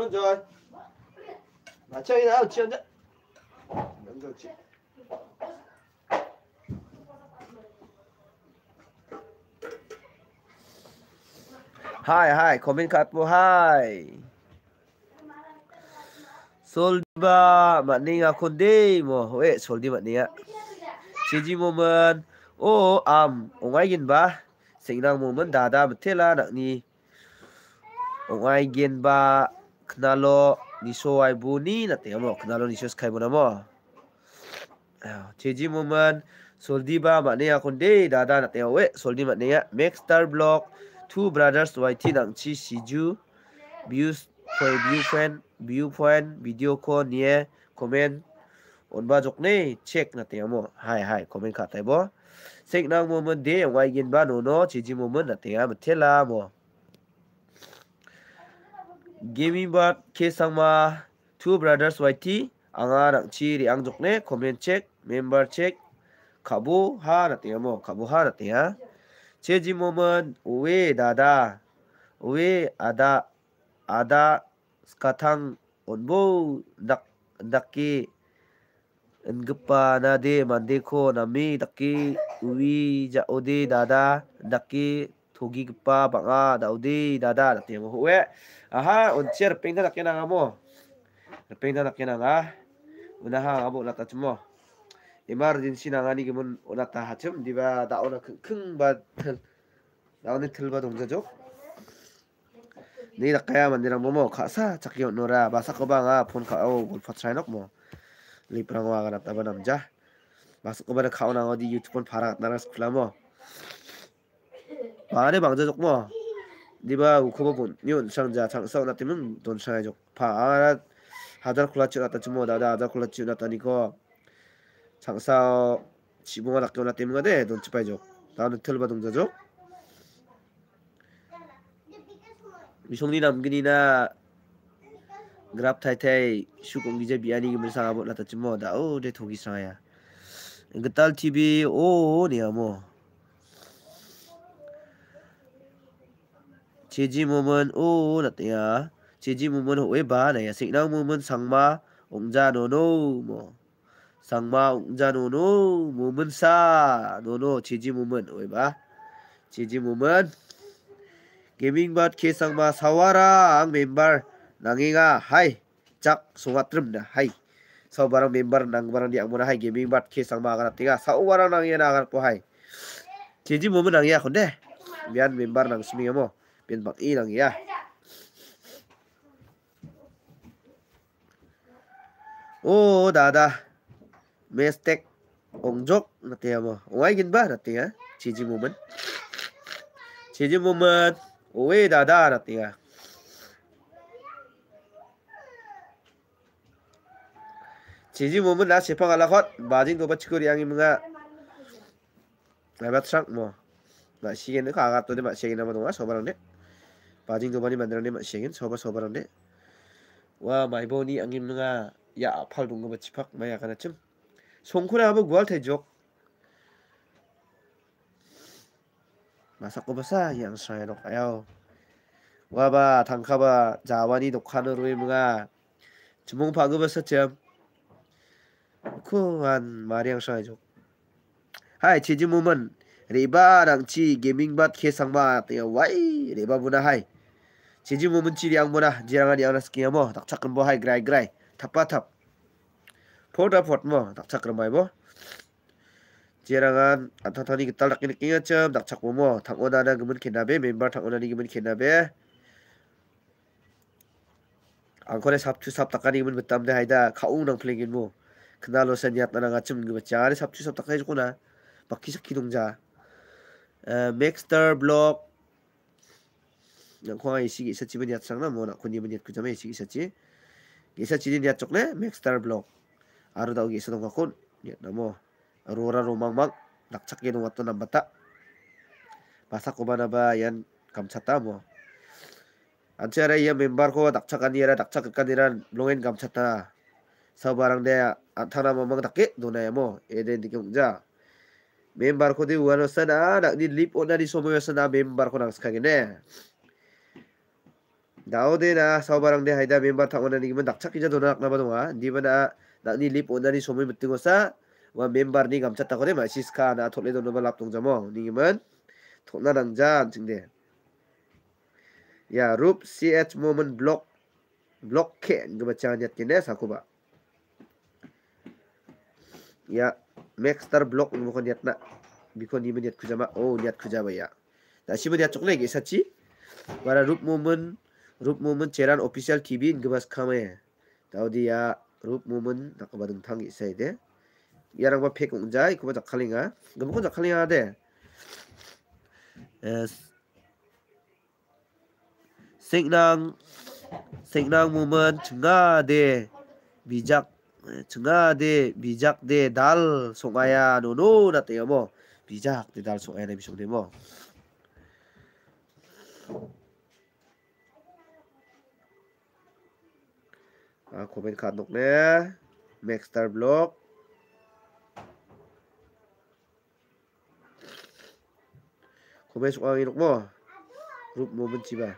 Đúng rồi. Là chơi đã chiên đấy. Đúng rồi chị. Hi, hi, comment card po, hai Soldi ba, makning akon di mo. Wait, soldi makning ah. Siji momen. Oh, am, ông ai gin ba? Singnang momen dada betela nak ông ai gin ba? knalo niso ai bu ni la te mo knalo niso skai bona mo cheji moman soldi ba ma ne akon de da da na te we soldi ma ne ya make star block two brothers yt nang chi siju views for view friend view point video ko nie comment on ba jok ne check na te mo hai hai comment kha tai bo sek nang moman de ngai gin ba no no cheji moman na te ya ma thela mo gaming bat ke sangma two brothers yt anga rang chi ri ang jokne comment check member check kabu ha na te mo kabu ha na te ha cheji momon we dada we ada ada skatang onbo dak dakki engepa na de mande ko nami dakki uwi ja ode dada dakki togi pa banga daudi dada dati mo huwe aha unsi repeng da nakina nga mo repeng da nakina nga unaha nga mo latat mo emergency nangani gimun unata hachum diba da ona 큰 바틀 나오는 틀바 동자죠 네 낙가야 만디랑 뭐뭐 가사 자기 노라 마사코방아 폰카 오 골파 트라이nok 뭐 리프랑 와가 났다바 남자 마사코바를 카오나 어디 유튜브 봐라 나라스 클라모 발에 방자족 뭐 니바 우코보군 니온 상자 장사 나때면 돈 상해족 바 하달 콜라치 나타 주모 나다 하달 콜라치 나타니까 장사 지붕아 낙교 나때면 가데 네, 돈 치파이족 나는 털바 동자족 미송니 남근이나 그랍 타이타이 슈공기제 미안이 김을상하고 나타지 뭐다오 어, 내 독이 상하야 그딸 TV 오오니야 뭐 네, Chiji mumun u oh, natia. Ah. Chiji mumun huwe ba na eh. ya. Signal mumun sangma ungja no no mo. Sangma ungja no no mumun sa no no chiji mumun huwe ba. Chiji mumun. Gaming bat ke sangma sawara ang member. Nanginga ah. hai. Cak sungatrim na hai. Sao barang member nang barang diak muna hai. Gaming bat ke sangma agar tinga. Sao barang nangina agar po hai. Chiji mumun nangia ah, kunde. Biar member nang sumingamu. mo. Ya. Oh, nanti nanti ya ya, moment, moment, nanti ya, moment，喂，大大，那对啊。Cici moment lah siapa kalah kot, bajing tu pasti kuri yang imunga. Lebat sangat mo, nak sih ni agak tu dia nak sih nama tu mas, ah, sobaran dia. 빠징 그만이 만들어낸 시행인 서버서버란데와 마이보니 안김누가 야 팔동 그만 뭐 집합 마야가나쯤 송쿠나 하면 구할 테죠마사코버사 양스라이로 가요 와바 당카바 자완이 독한으로 이무가 주몽 파급에서 점 쿠한 마량사이족 리 하이 지지몸은 리바랑 치 게밍밭 개상마 와이 리바부나 하이 Jadi mau mencuri yang mana? Jangan di atas kiri mo. Tak cakap bahai gray gray. Tapa lah, tap. Pot apa lah, pot mo? Tak cakap bahai mo. Jangan atau tadi kita nak ini kira cem. Tak cakap mo. Tak ada ada kemen kena be. Member tak eh. ada ni kemen kena be. Angkore sabtu sabtu tak ada kemen betam deh ada. Kau nang pelingin mo. Kenal lo senyap nang acem ni kemen. Jangan sabtu sabtu tak ada kuna. Lah. Bakis kiri dongja. Eh, Mixer block nak kuang ai sigi sachi ban yat sang na mo nak kuni ban yat kujame sigi sachi ge sachi din yat chok le max star block aru dau ge sa dong kon ye na mo aru ra ro mang mang nak chak ge no wat na bata pasak ko bana ba yan kam chata mo ancha ra ye member ko dak chak ani ra dak chak ka diran longen kam chata sa barang de athara mo mang dakke mo e de dikum member ko di wano sana dak di lip ona di somo sana member ko nak skagine 나오데나 서바랑데 하이다 멤버 타고나는 기분 낙착기자 도나락 나바동아 니바나 나니 립 오나니 소문 붙등고사 와 멤버니 감쳤다고네 마시스카 나 토레도 노바 랍동자모 니기만 토나랑자 증대 야 룹, CH 모먼 블록 블록해 이거 맞지 않냐티네 사쿠바 야 맥스터 블록 이거 냐트나 비콘 이면 냐트 쿠자마 오 냐트 쿠자마 야 다시 뭐 냐트 쪽내 게사치 와라 룹 모먼 rup moment ceran official TV in gebas kame. Tau dia ya, rup moment nak badan tang isai de. Ya rang ba pek unja iku ba jakhalinga. Ah. Gebu ko jakhalinga ah, de. Eh, es. Singnang singnang moment chunga de. Bijak eh, chunga de bijak de dal sungaya no no dat ya mo. Bijak de dal sungaya ne bisung de mo. Thank you. komen kat nok ne Maxter blog komen suka ni nok mo rup mo benci ba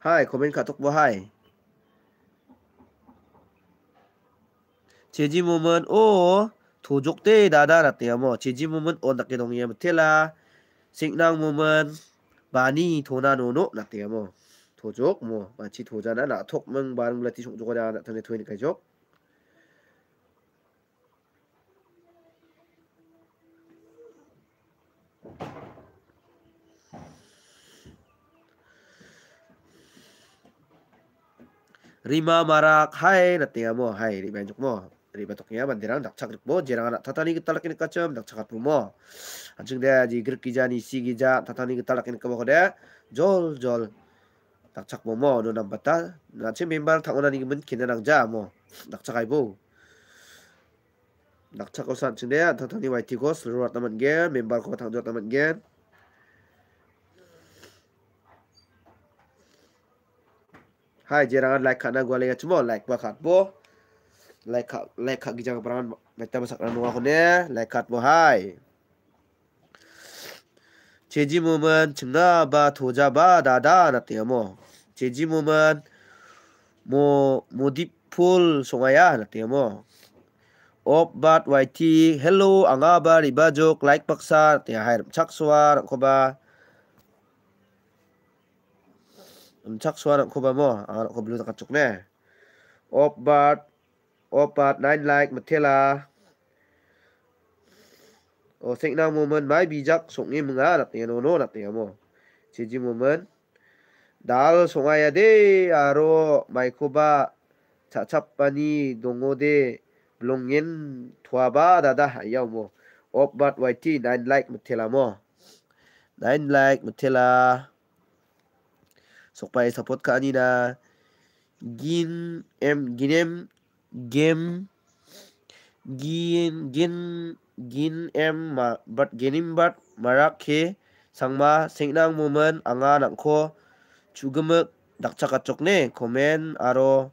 はい、コメンカトクボはい。제지몸은 오 도족대 나다라떼야 뭐 제지몸은 어떻게 동의야 못해라 생낭몸은 많이 도나노노 나떼야 뭐 도족 뭐 마치 도자나 나톡 멍 바른 블라티 종족어자 나타내 토이니까죠 rima marak hai natia mo hai ri banjuk mo ri batoknya bandirang dak cakrik bo jerang anak tatani kita lakin kacem dak cakat rumo anjing dia di grek kijani si gija tatani kita lakin ke bokode jol jol dak cak mo mo do nam bata na cem member tak ona ni men kinenang ja mo dak cakai bo dak cakau san cing dia tatani waiti go seluruh teman gen member ko tang jo teman gen Hai jangan like kat gua alingan cuma like buat kat bo. Like kat like kat gijang perangan Mata masak kat nagu aku eh. Like kat bo hai Cheji mumen cengga ba toja ba dada na tiya mo Cheji mumen Mo mo dip pul songaya ah, ya tiya mo Op bat wai hello angga ba riba jok like paksa Tiya hai cak suar ko ba Chak suara ku bamo, ara ah, ku belu takat cuk ne. Opat, opat nine like matela. O oh, sing na moment mai bijak sungi menga nak tiang nono nak tiang mo. Cici moment. Dal sungai ade aro mai ku ba cacap pani dongo de belungin tua ba dada ayau mo. Opat white nine like matela mo. Nine like matela. sokpai support ka anina gin em ginem game gin gin gin em ma bat genim bat marak ke sangma sengnang momen anga nangko chugamak dakchaka chokne comment aro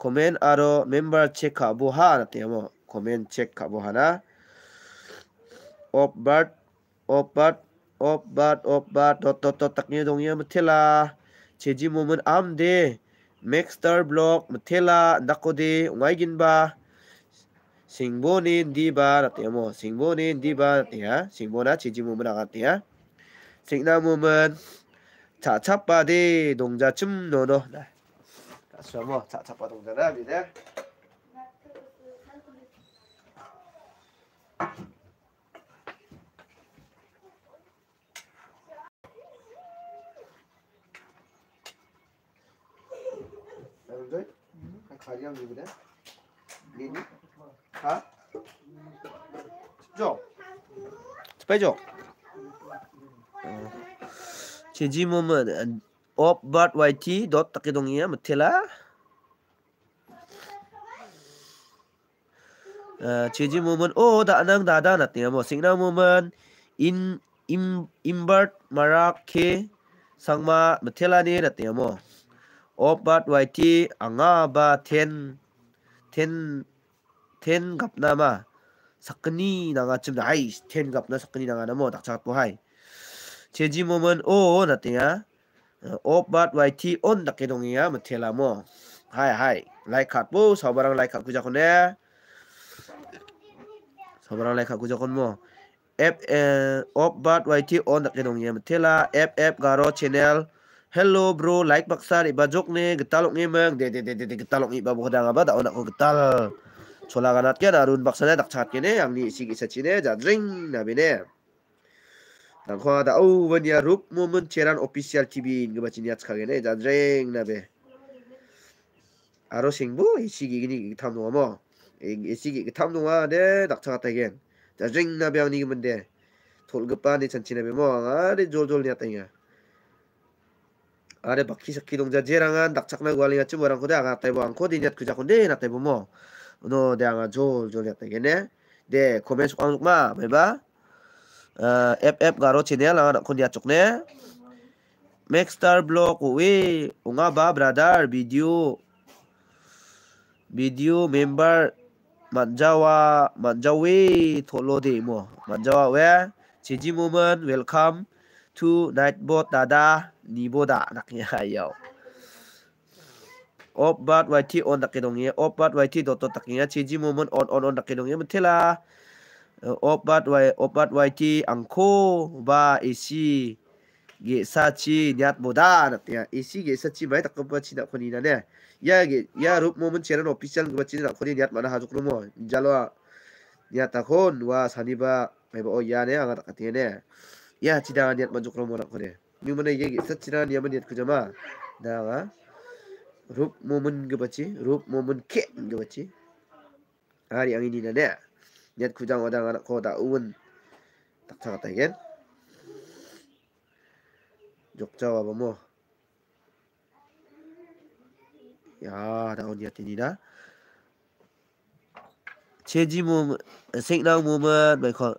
comment aro member check ka bo ha na temo comment check ka bo ha na op bat op bat op bat op bat dot dot dot takne dong ye mathela 제지 몸은 암데 맥스터 블록 마텔라 나코데 옹아이긴바 싱보닌 디바 라테모 뭐, 싱보닌 디바 라테야 싱보나 제지 몸은 아가테야 싱나 몸은 자차빠데 동자춤 노노 나 네. 다시 한번 자차빠 동자나 미네 가령 이브레 리니 다 쪼. 빼죠. 제지 몸은 opbart.yt 더 타케동이야 못해라. 제지 몸은 오다 안당 다다 나티야 뭐 신나 몸은 인 임임 임버트 마라케 상마 못해라니 나티야 뭐. โอบบัดไว้ที่างาบาเทนเทนเทนกับนามาสักนี่นางาจุมไอเทนกับนาสักนี่นางานโมตักชักตัวให้เชจิโมมันโอนัตเนียอบบัดไว้ที่อ้นตะเกตรงเนี้ยมันเทลาโมให้ให้ไล่ขัดปุ๊สาวบารังไล่ขัดกูจะคนเนี้ยสาวบารังไล่ขัดกูจะคนโม F เอ่ออบบัดไว้ที่อ้นตะเกตรงเนี้ยมันเทลาออ F การ์โรชแนล Hello bro, like baksa di bajok ni, getalok ni mang. De de de de getalok ni babuh dang apa tak nak getal. Cola kanat ke darun baksa ni tak chat ke ni, yang ni isi ki sachi ni ja ring na bine. Tang khoa da oh wen ya rup momen cheran official TV ni ke bachi ni atska ke ni ja ring na be. Aro sing bu isi ki ni tham dong mo. Isi ki tham dong a de tak chat ta gen. Ja ring na be ni mende. Tol gepa ni chanchi na ah, be mo, ari jol jol ni atenga are baki sakki dong ja tak cakna gua lihat cuma orang ngachu borang kode aga taibo ang kode nyat kuja kunde na taibo mo no de anga jol jol ya tegene de comment ang ma bye ba eh ep ep garo chine la ang kunde achuk ne Max Star Block we unga ba brother video video member manjawa manjawi tholo deh mo manjawa we chiji moment welcome to nightbot dada niboda nak ni hayo op bat wai thi on nak dong ye op bat wai thi dot tak ya chi ji momon on on on nak dong ye mthela op bat wai op bat wai thi angko ba isi ge sa chi nyat boda nak ya isi ge sa chi bai tak ba chi na khoni na ne ya ge ya rup momon channel official ge ba chi na khoni nyat mana ha jukro mo jalwa ya takon wa saniba mai ba o ya ne anga tak ne ya chi da nyat ma jukro mo nak khoni Mimana yang sejalan yang menit kujama dah wa rup momen kebaci rup momen ke kebaci hari yang ini nade niat kujang wadang anak kau tak uun tak tak lagi. kan jogja apa mo ya dah niat ini dah Cheji mum, sing nang mum, baik kau,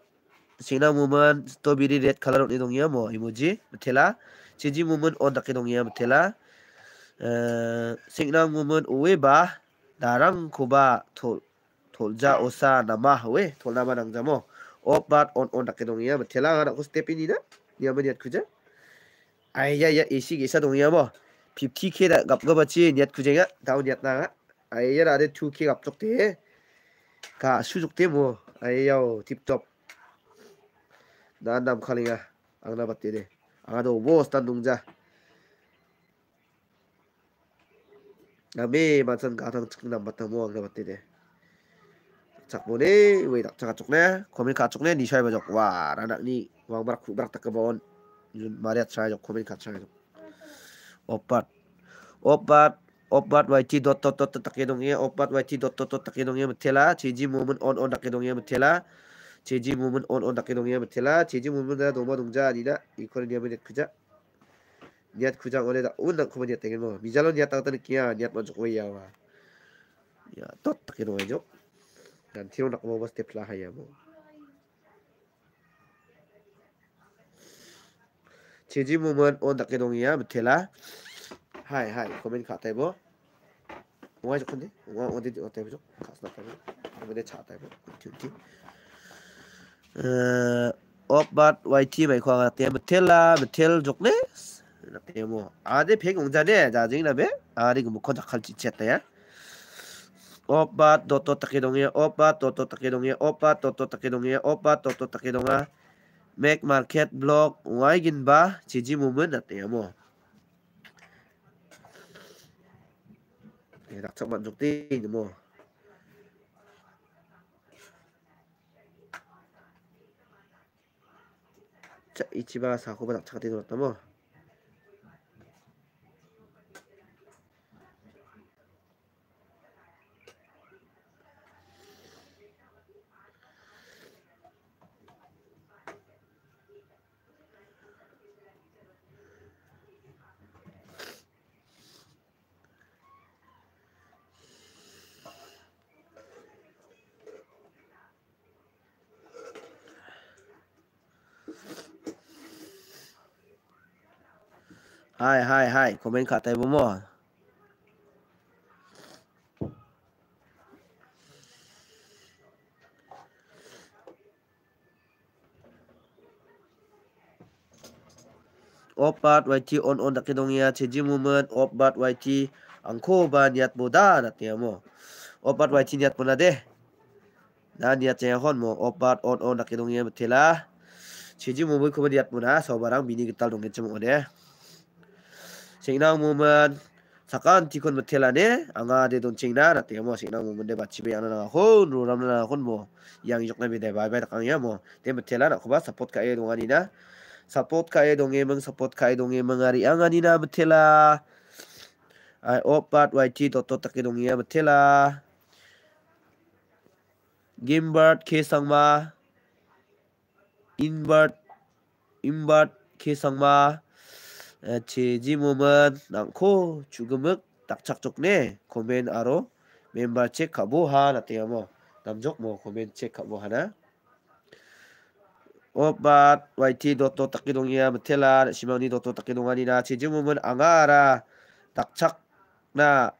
singna moment to biri red color ni dongya mo emoji thela chiji moment on dakke dongya thela uh, singna moment owe ba darang khoba thol tholja osa nama we tholna ma dang jamo op bat on on dakke dongya thela ga ko step ni na niya ma niat khuja ai ya ya ac ge sa dongya mo 50k da gap ga bachi niat khujenga down niat na ai ya ra de 2k gap tok te ka su juk te mo ai yo tip top na nam kalinga ya? na batid eh. Ang ano, wos tanong dya. Na may mansan ka atang chik nam batang mo ang na batid eh. Chak mo ni, wait up, chak na, komin ka ni shay bajok. Wah, anak ni, wang berak berak tak kabon. Yun, maria chay jok, komin ka chay jok. Opat. Opat. Opat YT dot dot dot tak kedong ye. Eh. Opat YT dot dot dot tak kedong ye. Eh. Metela. Cici moment on on tak kedong ye. Eh. Metela. Metela. 제지 몸은 온온 닦게 동의하 메텔라 제지 몸은 나 도마 동자 아니나 이코는 니아메 그자 니앗 구장 원에다 온나 쿠마 니앗 땡길 뭐 미잘로 니앗 닦다는 끼야 니앗 먼저 고이야와 야 떴다게 동의죠 난 티로 낚고 먹어 스테플라 하야 뭐 제지 몸은 온 닦게 동의하 메텔라 하이 하이 고민 가다 뭐 ngoài chỗ này ngoài ngoài đây chỗ tay chỗ khác sao tay chỗ ngoài đây chả tay chỗ chỗ opbat ờ, yt bai khwa te bthela bthel jokne te mo ade phek ungja ne ja jing na be ari gum khon khal chi chet ya opbat dot dot take dong ye opbat dot dot take dong ye opbat dot dot take dong ye opbat dot dot take dong a make market block y gin ba chi ji mu mun te mo dak chak man jok te mo 一番さ、ほぼだ、ちゃかてどだったもん。はいはいはい。コメント固いも。opat waiti on on dak dong ya cheji moment opat waiti angko ba niat boda nat ya mo opat waiti niat pona de na niat che hon mo opat on on dak dong ya thela cheji mo boi ko niat pona so barang bini gital dong ge chemo de Cina umuman Sakan tikun betila ni anga ada don Cina, Nanti kamu Cina umuman Dia baca bayang Nang aku Nuram nang aku Mo Yang yuk nabi Dia bye bye Takang ya mo Dia betila Nak kubah Support kaya e dong Anina Support kaya e dong Emang support kaya e dong Emang hari anga nina betila I opat YT dot takke dong Ya betila Gimbert Kesang ma Inbert Inbert Kesang ma Inbert 지지 몸은 낳고 죽음은 딱착적네 고멘 아로 멤버 체크하고 뭐 하나 떼어머 뭐. 남적 뭐 고멘 체크하고 뭐 하나 오빠 어, YT 도토 딱기동이야 메텔라 시망니 도토 딱기동아니나 지지 몸은 앙아라 딱착나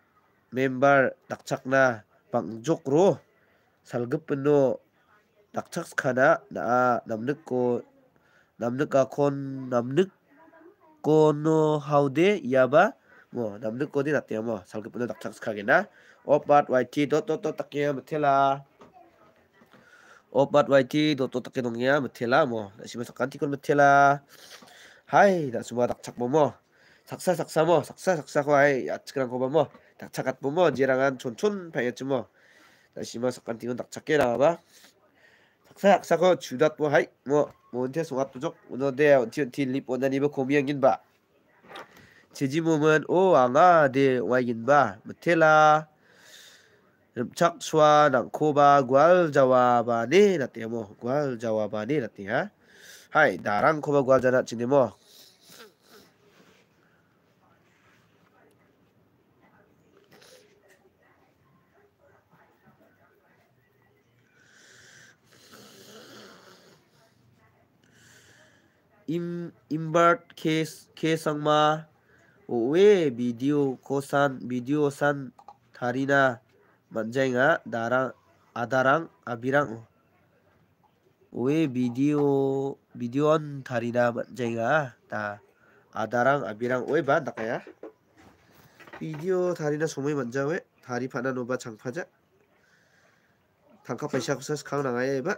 멤버 딱착나 방족로 살급분노 낙착스카나 나 남늑고 남늑가 콘 남늑 kono haude yaba mo namde ko di natya mo salke puna dak tak skage na opat yt dot dot dot takya mthela opat yt dot dot takya dongya mthela mo sima sakanti kon mthela hai da suma dak chak mo saksa saksa mo saksa saksa ko ai atskran ko mo dak chakat mo jirangan chonchon phayach mo da sima sakanti kon dak chakke ra ba Faksa sako chudat mo hai mo monte sungat tujok uno de onti onti lip ona ni bo komi angin ba. Cheji momen o anga de waigin ba. Mutela 름착 수와 난코바 괄 자와바니 나띠모 괄 자와바니 나띠 하 하이 나랑 코바 괄 자나 지니모 im invert case 개성마 왜 미디오 고산 미디오산 다리나 만쟁아 나랑 아다랑 아비랑 왜 미디오 미디온 다리나 만쟁아 나 아다랑 아비랑 왜봐 나가야 미디오 다리나 소모이 먼저 왜 다리 바나노바 장파자 단카 배시하고 서스 강나가야 해봐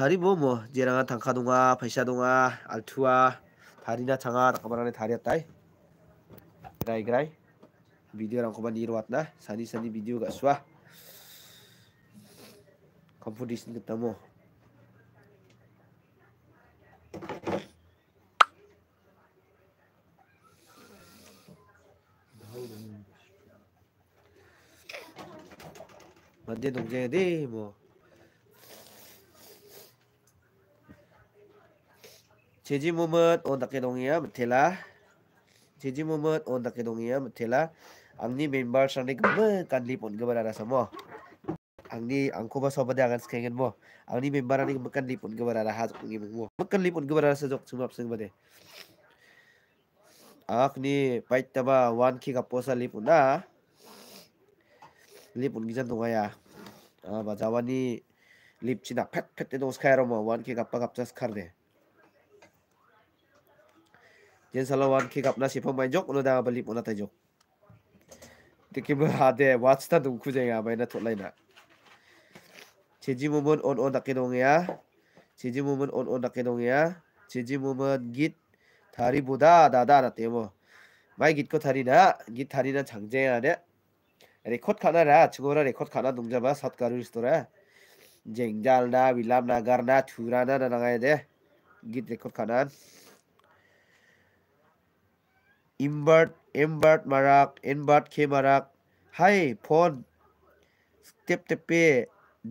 다리 뭐, 뭐, 제랑아, 단카동아, 바시아동아, 알투아, 다리나 장아, 잠깐만 안에 다리였다. 그라이, 그라이. 미디어랑 그만 이리 왔다. 사니사니 미디어가 쏴. 컴포디션 됐다, 뭐. 만제 동쟁이 돼, 뭐. Cici mumet on tak kedong iya betila. Cici mumet on tak kedong iya betila. Ang ni member sana ke ber kan lip on gambar ada semua. Ang ni angku bah sobat dia akan sekian mo. Ang ni member sana ke makan lip on gambar ada hat pun gimu mo. Makan lip on gambar ada sejuk semua pasang bade. Ak ni baik tiba one kick apa sah lip on dah. Lip on gizan tu gaya. Ah, bahawa ni lip cina pet pet itu sekarang mo one kick apa kapas sekarang deh. Jen Salawan kick up na si p a main jok o n o da balik o n a t a jok. t e k i m hade watch ta dung kuje nga bay na t u l a i na. Cheji moment on on d a k i d o n g ya. Cheji moment on on d a k i d o n g ya. Cheji moment git ko khana khana mo record chugo thari te git thari git buda da da da mai na thari na chang jenga de record 다리 보 a 나 a 나대 뭐 마이 깃코 다리나 깃 다리나 장쟁하네 레코드 가나 i l a m na gar na t 삿가루 스토라 쟁잘나 빌람나 가르나 투라나 나가야 돼깃 k 코드 가나 invert invert marak invert ke marak hai phone step te pe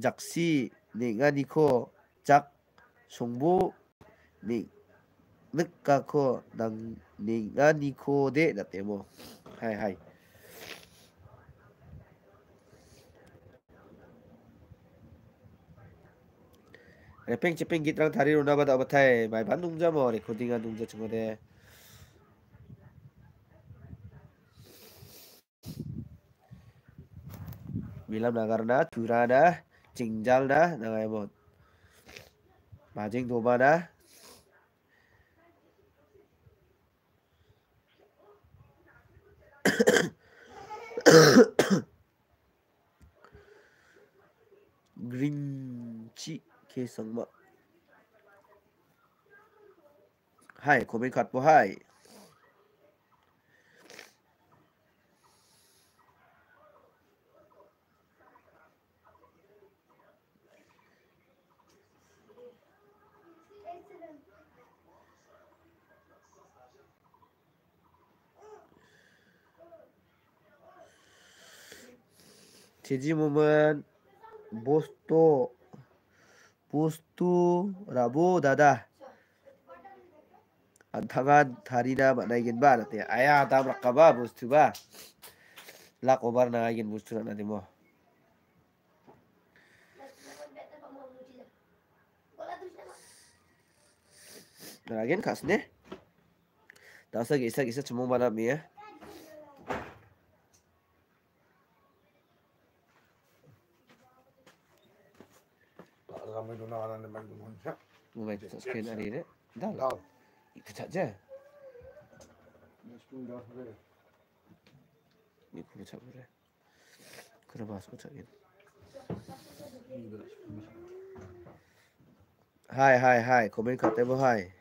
jaksi ni nga ni k o j a k songbu ni nek ka k o dang ni nga ni k o de na te mo hai hai Rapeng cepeng rang runa n git tari obatai bai bata u d 팽 집행 기랑 다리로 나바다 바타이 마 dung j a 코딩 u n g ode bilam na garna chura da chingjal da dangai bot ma jing do ba da green chi ke sangma hai komen khat bo hai 제지몸은 보스토 보스토 라보다다 안타간 다리나 만나긴 바 나티 아야 다음 락가바 보스투바 락 오바 나가긴 보스투라 나티 뭐 나가긴 가스네 다섯 개 이상 있어 주문 받아 미에 Sekejap. Mumbai tu tak screen hari ni. Dah. Dah. Itu tak je. Ini pun tak boleh. Kena bahas pun tak gitu. Hai, hai, hai. Komen kat table, hai.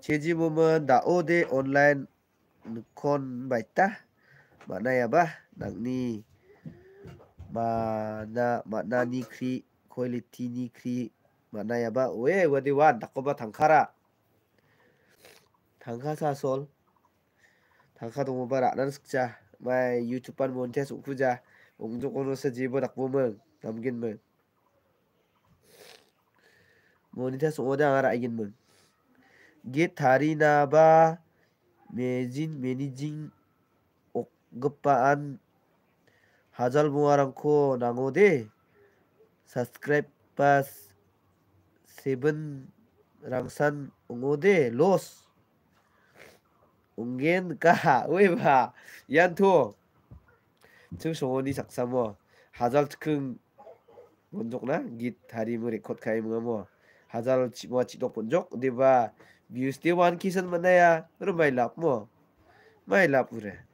Cici mama dah ode online kon baik tak? Mana ya bah? Nak ni. Hmm mana mana ni kri quality ni kri mana ya ba we what do want tak apa tangkara tangkara sa sol tangkara tu mubara dan sekja mai youtube pan monte suku ja ungju kono se jibo tak bo meng namgin meng monte su oda ara igin meng git hari na ba mejin managing gepaan 하절 무아랑코 나고데 사스크랩바스 세븐 랑산 응오데 로스 응겐 까 왜봐 얀토 지금 소원이 작사 뭐 하절 특흥 본족나 기타림을 리코드 가임 뭐 하절 뭐 지독 본족 네봐 뮤스티 원 키선 만나야 그럼 마이 랍뭐 마이 랍 그래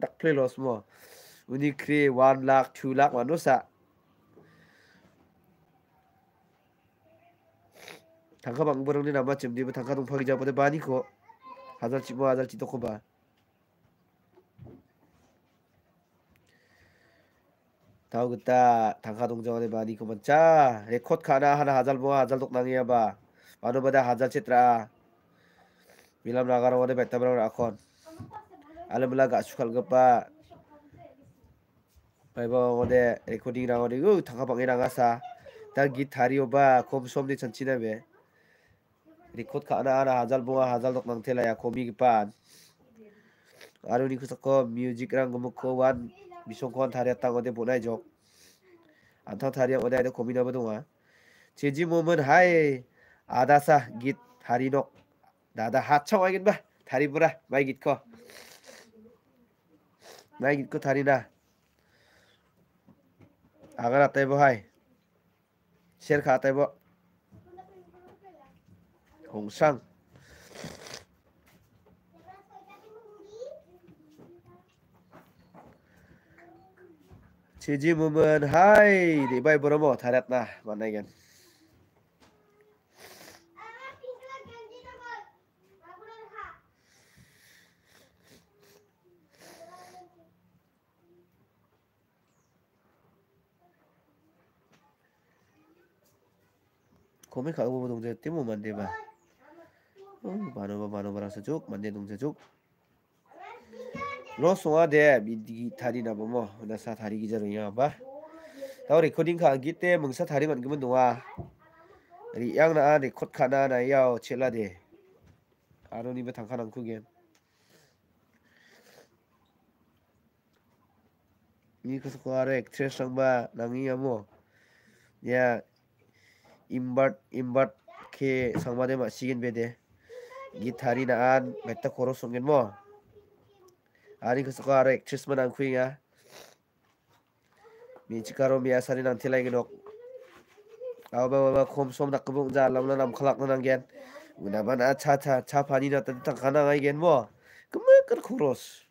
딱 플레이 로스 뭐 when you create one lakh, two lakh, dosa. Tangka bang burung ni nama cem di betangka tung pagi jam pada bani ko. Hazal cipu hazal cito ko ba. Tahu kita tangka dong jam pada bani ko macam. Ah, rekod kana hana hazal buah hazal tuk nangia ba. Mana pada hazal citra. Bilam nak orang ada betapa orang akon. Alhamdulillah gak sukar gempa. 바이버원에 레코딩 라거리고 다가방에 나가사 다 기타리오 바 곰솜니 전치네베 리코드 카나 하나 하잘 봉아 하잘 독망 텔라야 코미 기판 아루니 그서코 뮤직랑 고모코 완 미송코한 다리였다고 데 보내줘 안타 다리야 어디에도 고민하고 동아 제지 몸은 하이 아다사 깃 다리녹 나다 하청하겠나 다리부라 마이 깃코 마이 깃코 다리나 agar ate lah, bo hai sher kha ate bo hong sang chiji mumun hai di bai boromo tharat na banai gen 코미 가고 보면 동제 때문 만데 봐. 어, 바노 바노 바라서 쪽 만데 동제 쪽. 로 송아 데 미디 다리나 보모 나사 다리 기자로 야 봐. 다 레코딩 가기 때 멍사 다리 만 그면 동아. 리 양나 아리 콧 카나 나 야오 첼라데. 아로니베 당카난 쿠겐. 이 그래서 그 아래 액트레스 상바 낭이야 뭐. 야 imbat imbat ke sangmade ma sigin bede gitari na an metta koro sungin mo ani kusoko aro actress man ang kuinga mi chikaro mi asari nang tilai ginok aw ba ba khom som dak kubung ja lam nam khalak nang gen unaban a cha cha cha pani na tan tan khana ngai gen mo kumma kar khoros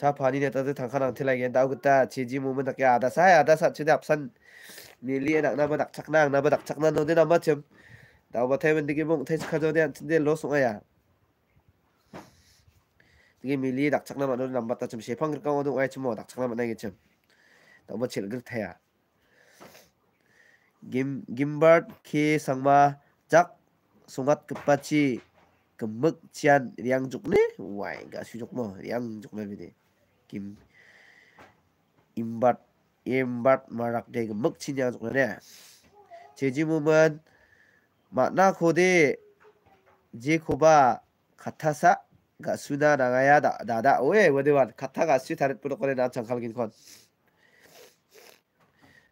cha pani na tan tan khana tilai gen dau ta chi ji mu man dak ya ada sa ada sa chi dap san ni li đặc na ba dak chak nang na ba dak chak nang no de na ma chem dau ba thai men digi mong thai kha jo de an de lo su ya digi mi li dak chak na ma no nam ba ta chem she phang ka ngo ai chem mo dak chak na ma na ge chem dau ba chel gr thai ya gim gimbart khi sangma chak sungat kepachi kemuk cian riang juk ne wai ga su juk mo riang juk na bi de kim imbat imbat marak deg muk chinya jong ne jeji mumen matna khode je khoba khathasa ga suna rangaya da da da oe wedewan khatha ga su tarit puro kore na changkal gin kon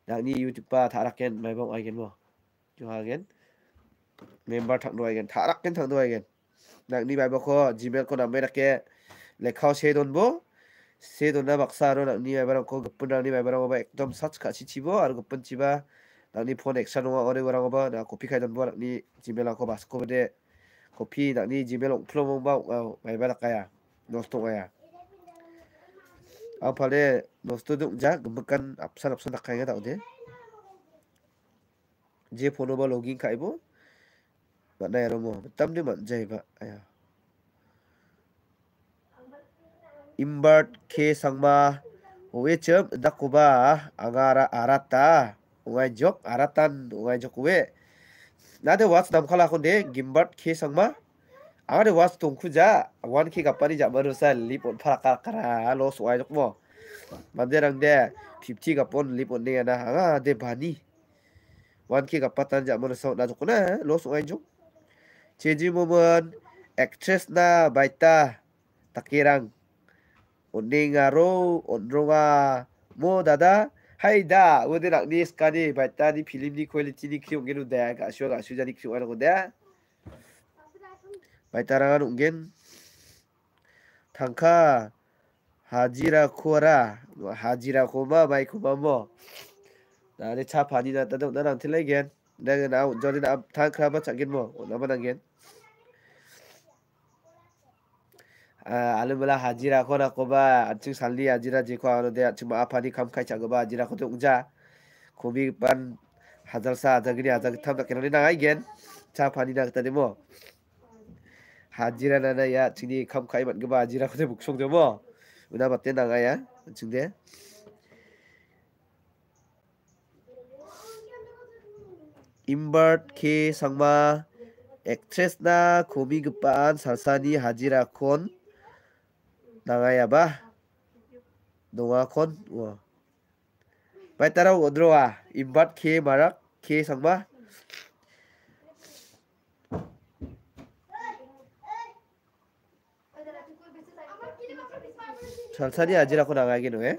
dangni youtube pa tharaken maibong aigen mo juhagen member thakno aigen tharaken thakno aigen dangni maiboko gmail ko nambe rakke lekhao se donbo 세도 나 박사로 나니 바람 거 뿐나니 바람 바좀 사츠 같이 치보 아르 거 뿐치바 나니 포넥 샤노와 어레 거라고 봐나 코피 카이던 보라 니 지메라 거 바스 코베데 코피 나니 지메로 플로몬 바 바이바라 까야 노스토 가야 아 팔레 노스토 동자 그북간 앞살 앞선 닦아야 다오데 제 포노바 로깅 카이보 나 여러분 땀도 만져 이봐 아야 invert k 상마 우에 점 나쿠바 아가라 알았다 우가이 적 알았단 우가이 적 우에 나데 와스 남칼라 콘데 김버트 k 상마 아가데 와스 동쿠자 원키 갑바니 자마르사 리본 파라카카라 로스 와이 적뭐 만데랑데 50 갑본 리본 네나 아가데 바니 원키 갑바탄 자마르사 나적구나 로스 와이 적 제지 모먼 액트레스나 바이타 takiran 온링아로 온롱아 모다다 하이다 오데락 니스카니 발다니 필립니 퀄리티니 키옹겐 운데야 가슈아 가슈자니 키옹하는 건데야 발따라가는 운겐 탕카 하지라 코라 하지라 코마 마이 코마 뭐 나네 차 반이 났다도 나랑 틀레겐 내가 나 운전이나 탕카 한번 잠긴 뭐 어, 나만 안겐 alimala hajira kona koba anchung sali hajira jiko ano de chuma apani kam kai chagoba hajira kote ungja kumi ban hajar sa hajagini hajag tam na kenani nang aigen cha pani nang tani mo hajira nana ya chini kam kai mat goba hajira kote buksong de mo una batte nang aya anchung de 임버트 케 상마 액트레스나 고미급반 살사니 하지라콘 나가야 봐. 농아 콘 우어. 빨리 따라오고 들어와. 임밭 개 마락 개 상마. 절산이 아지라고 나가긴 왜?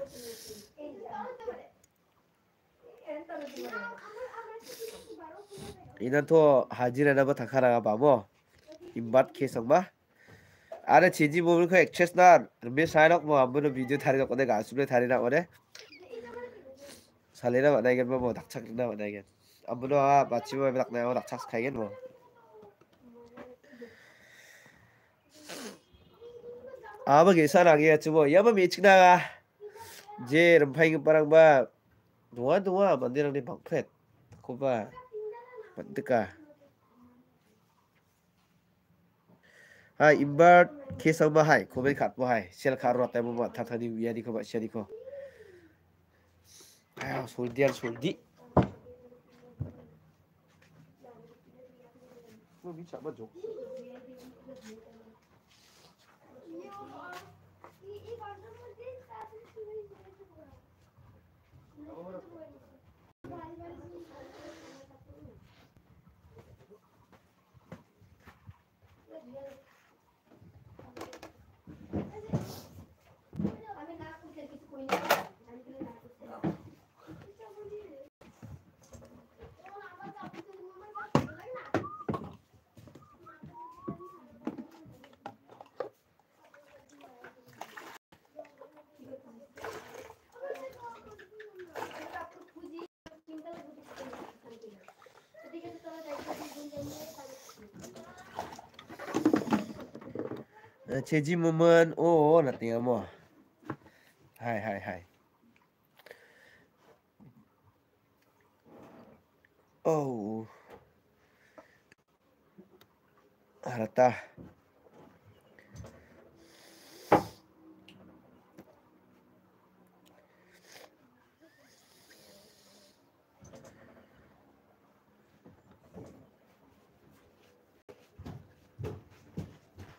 이난 또 하지라나 봐 다카라가 봐뭐 임밭 개 상마. अरे चीजी मोबाइल को एक्सेस ना मैं sign up Mohammad वीडियो थारे जो कने गासुले थारे ना वने 살리나 만나게 뭐, 뭐 낙착이나 만나게 아무도 아 마치면 낙나요 뭐, 낙착 가겠 뭐 아마 계산하게 했지 뭐 야마 미치나가 제 럼파이그 빠랑 바 동아 동아 만디랑니 방패 고바 만드까 ha imbar khesang ma hai khoben khat ma hai sel kha rot taimo ma thằng tha di ya di kho ba sia di kho ayo soldier soldi no bi cha ba jo Thank you. 切记们们，哦，那听么？嗨嗨嗨！哦，好了，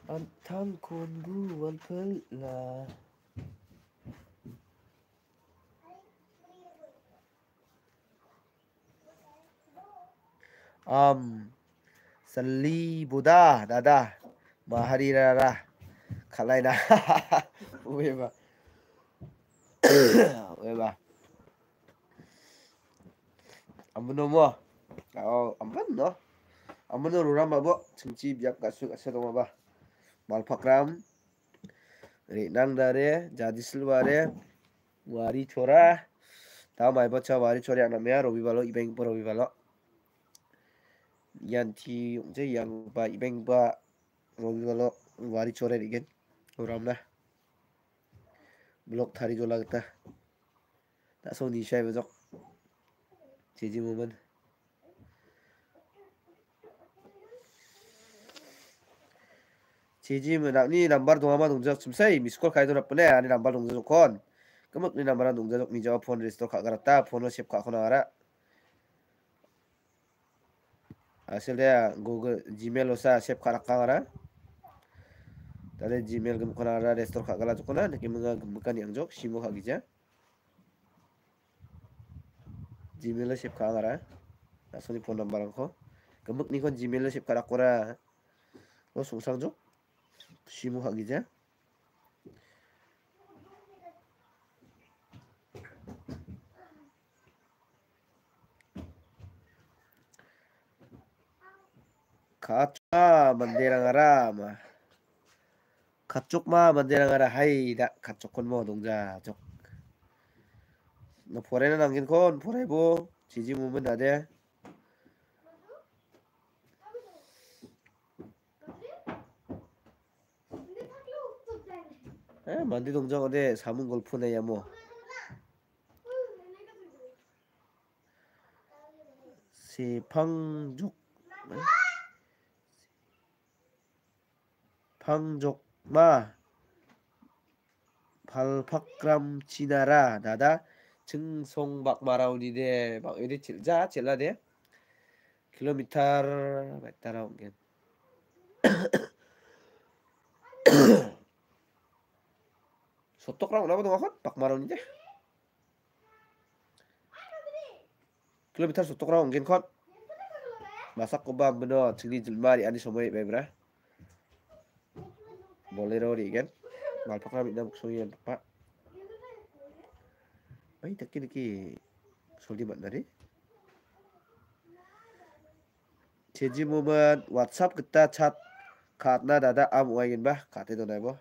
bản thân con gu vẫn phải là um sali buddha dada mahari rara khalai na weba weba amno mo ao amban no amno ruramba bo chimchi byak gasu gasu ba bal program rinang dare jadi silware wari chora tau mai bocha wari chori ana me aro bibalo ibeng poro bibalo yan ti je yang ba ibeng ba rogi bibalo wari chore rigen uram na blok thari jola ta ta so ni shai bajok jeji moment 지짐은 아니 남발 동아마 동자족 침세이 미스콜 가이드라 뿐에 아니 남발 동자족 건 그럼 니 남발 동자족 미저 폰 리스트로 가가랐다 폰을 십 가고 나와라 아실래야 구글 지메일로 사십 가라 가가라 다른 지메일 금 코나라 레스토랑 가가라 조건아 느낌 뭔가 뭔가니 양족 시무 하기자 지메일로 십 가가라 아 손이 폰 남발한 거 그럼 니건 지메일로 십 가라 거라 너 송상족 시우하 기자 가쪽마 만데랑 아마 가쪽마 만데랑 아라 하이다 가쪽콘 뭐농자 쪽너 포레는 안긴 건 포레보 지지 무면 나대 에? 만디 동장 어디 사문 골프네야 뭐. 시방죽 방족마 팔팍람 지나라 나다 증송박 마라운이데 막 이리 질자 질라데 킬로미터 따라온 게 Sotok lah, kenapa tu ngakot? Pak marau ni je. Kalau betul sotok lah, mungkin kot. Masak kubang semua ibu ibra. kan? Malpak lah, bina buk soyan, pak. Baik, tak kini ki. Soal di whatsapp kita chat. Kat na dada am bah, kat itu boh.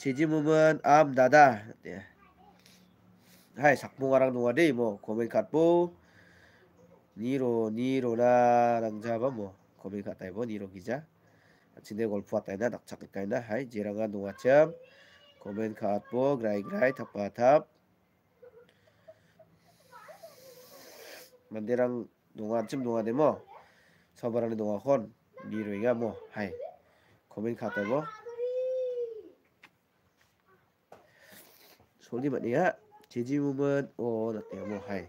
지지무문 암 나다 예. 하이 작봉아랑 동아리 뭐 고민 갖고 니로 니로나랑 잡아 뭐 고민 갖다 이번 니로 기자 진대 골프 왔다 이나 낙착 있다 이나 하이 지랑아 동아점 고민 갖고 그라이 그라이 탑바탑 만대랑 동아쯤 동아대 뭐 서버라는 동아혼 니로이가 뭐 하이 고민 갖다 뭐 soli mat dia cheji moment oh la te mo hai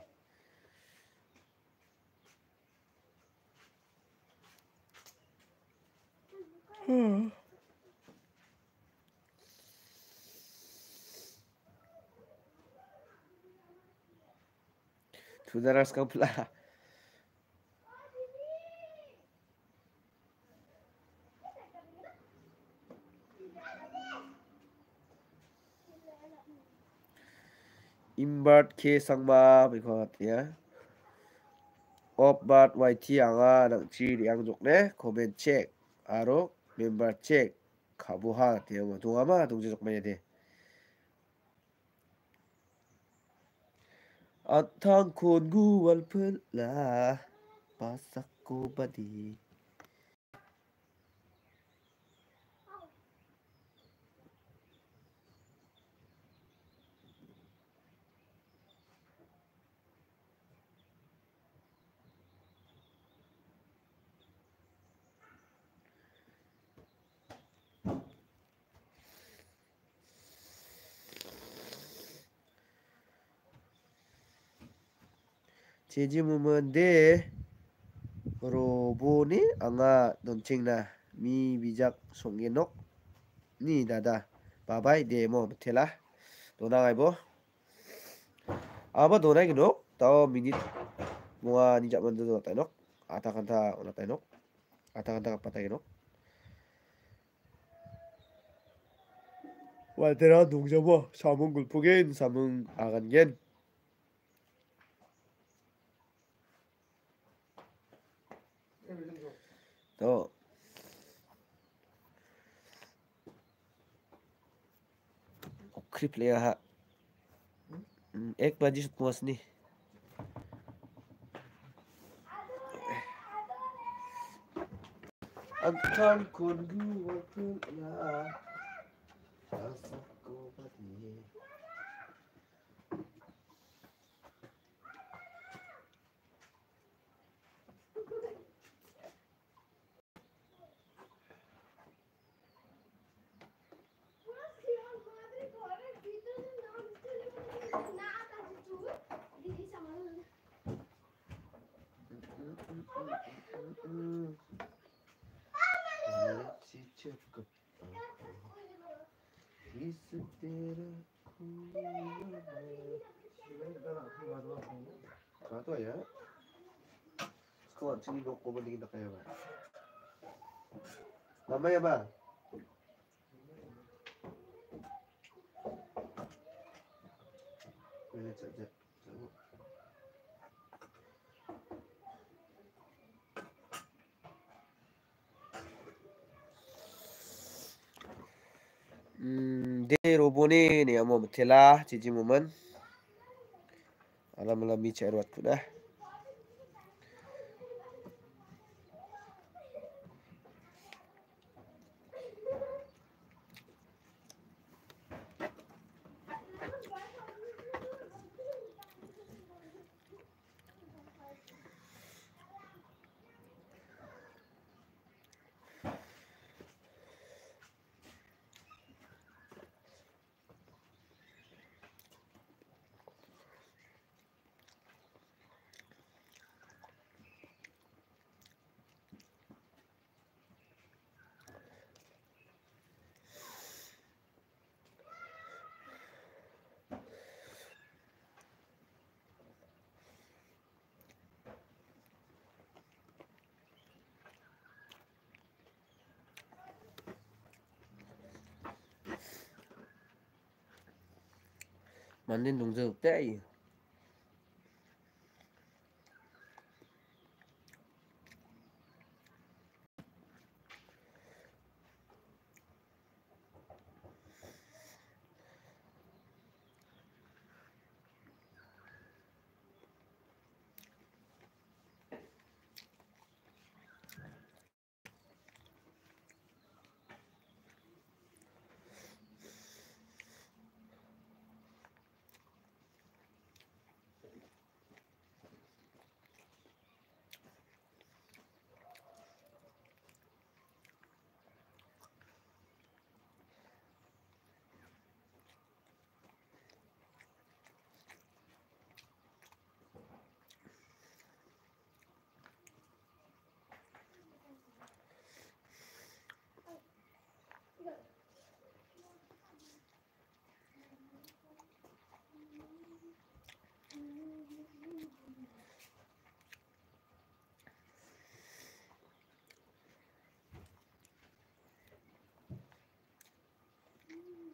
hmm Sudah rasa kau pula. khi sang ma b i khó t y a op bat wai ti anga d a n g chi di ang jok ne comment check aro member check ma ka ha dong dong te me at t 가부 o n gu wal p 적만 l 대 a pasak ko badi 제지문은 데 네 로보니 앙아 넘칭나 미 비작 송예녹 니 다다 바바이 데모 네 테라 도나가이보 아바 도나기노 따오 미니 뭐가 니자 만들어 따이녹 아타간타 오나 따이녹 아타간타가 빠따이녹 와테라 농자보 사문 굴포겐 사문 아간겐 तो उखरी प्लेयर है एक पंजी सुत मोसनी अंतन कुंडू Mm. Чечетка. Если ты Kato ya. Kawan sini dok ko balik na kayo ba? Mamaya ba? Minutes aja. de robone ni amo telah cici mumen alam alam bicara waktu dah 만든 동작 때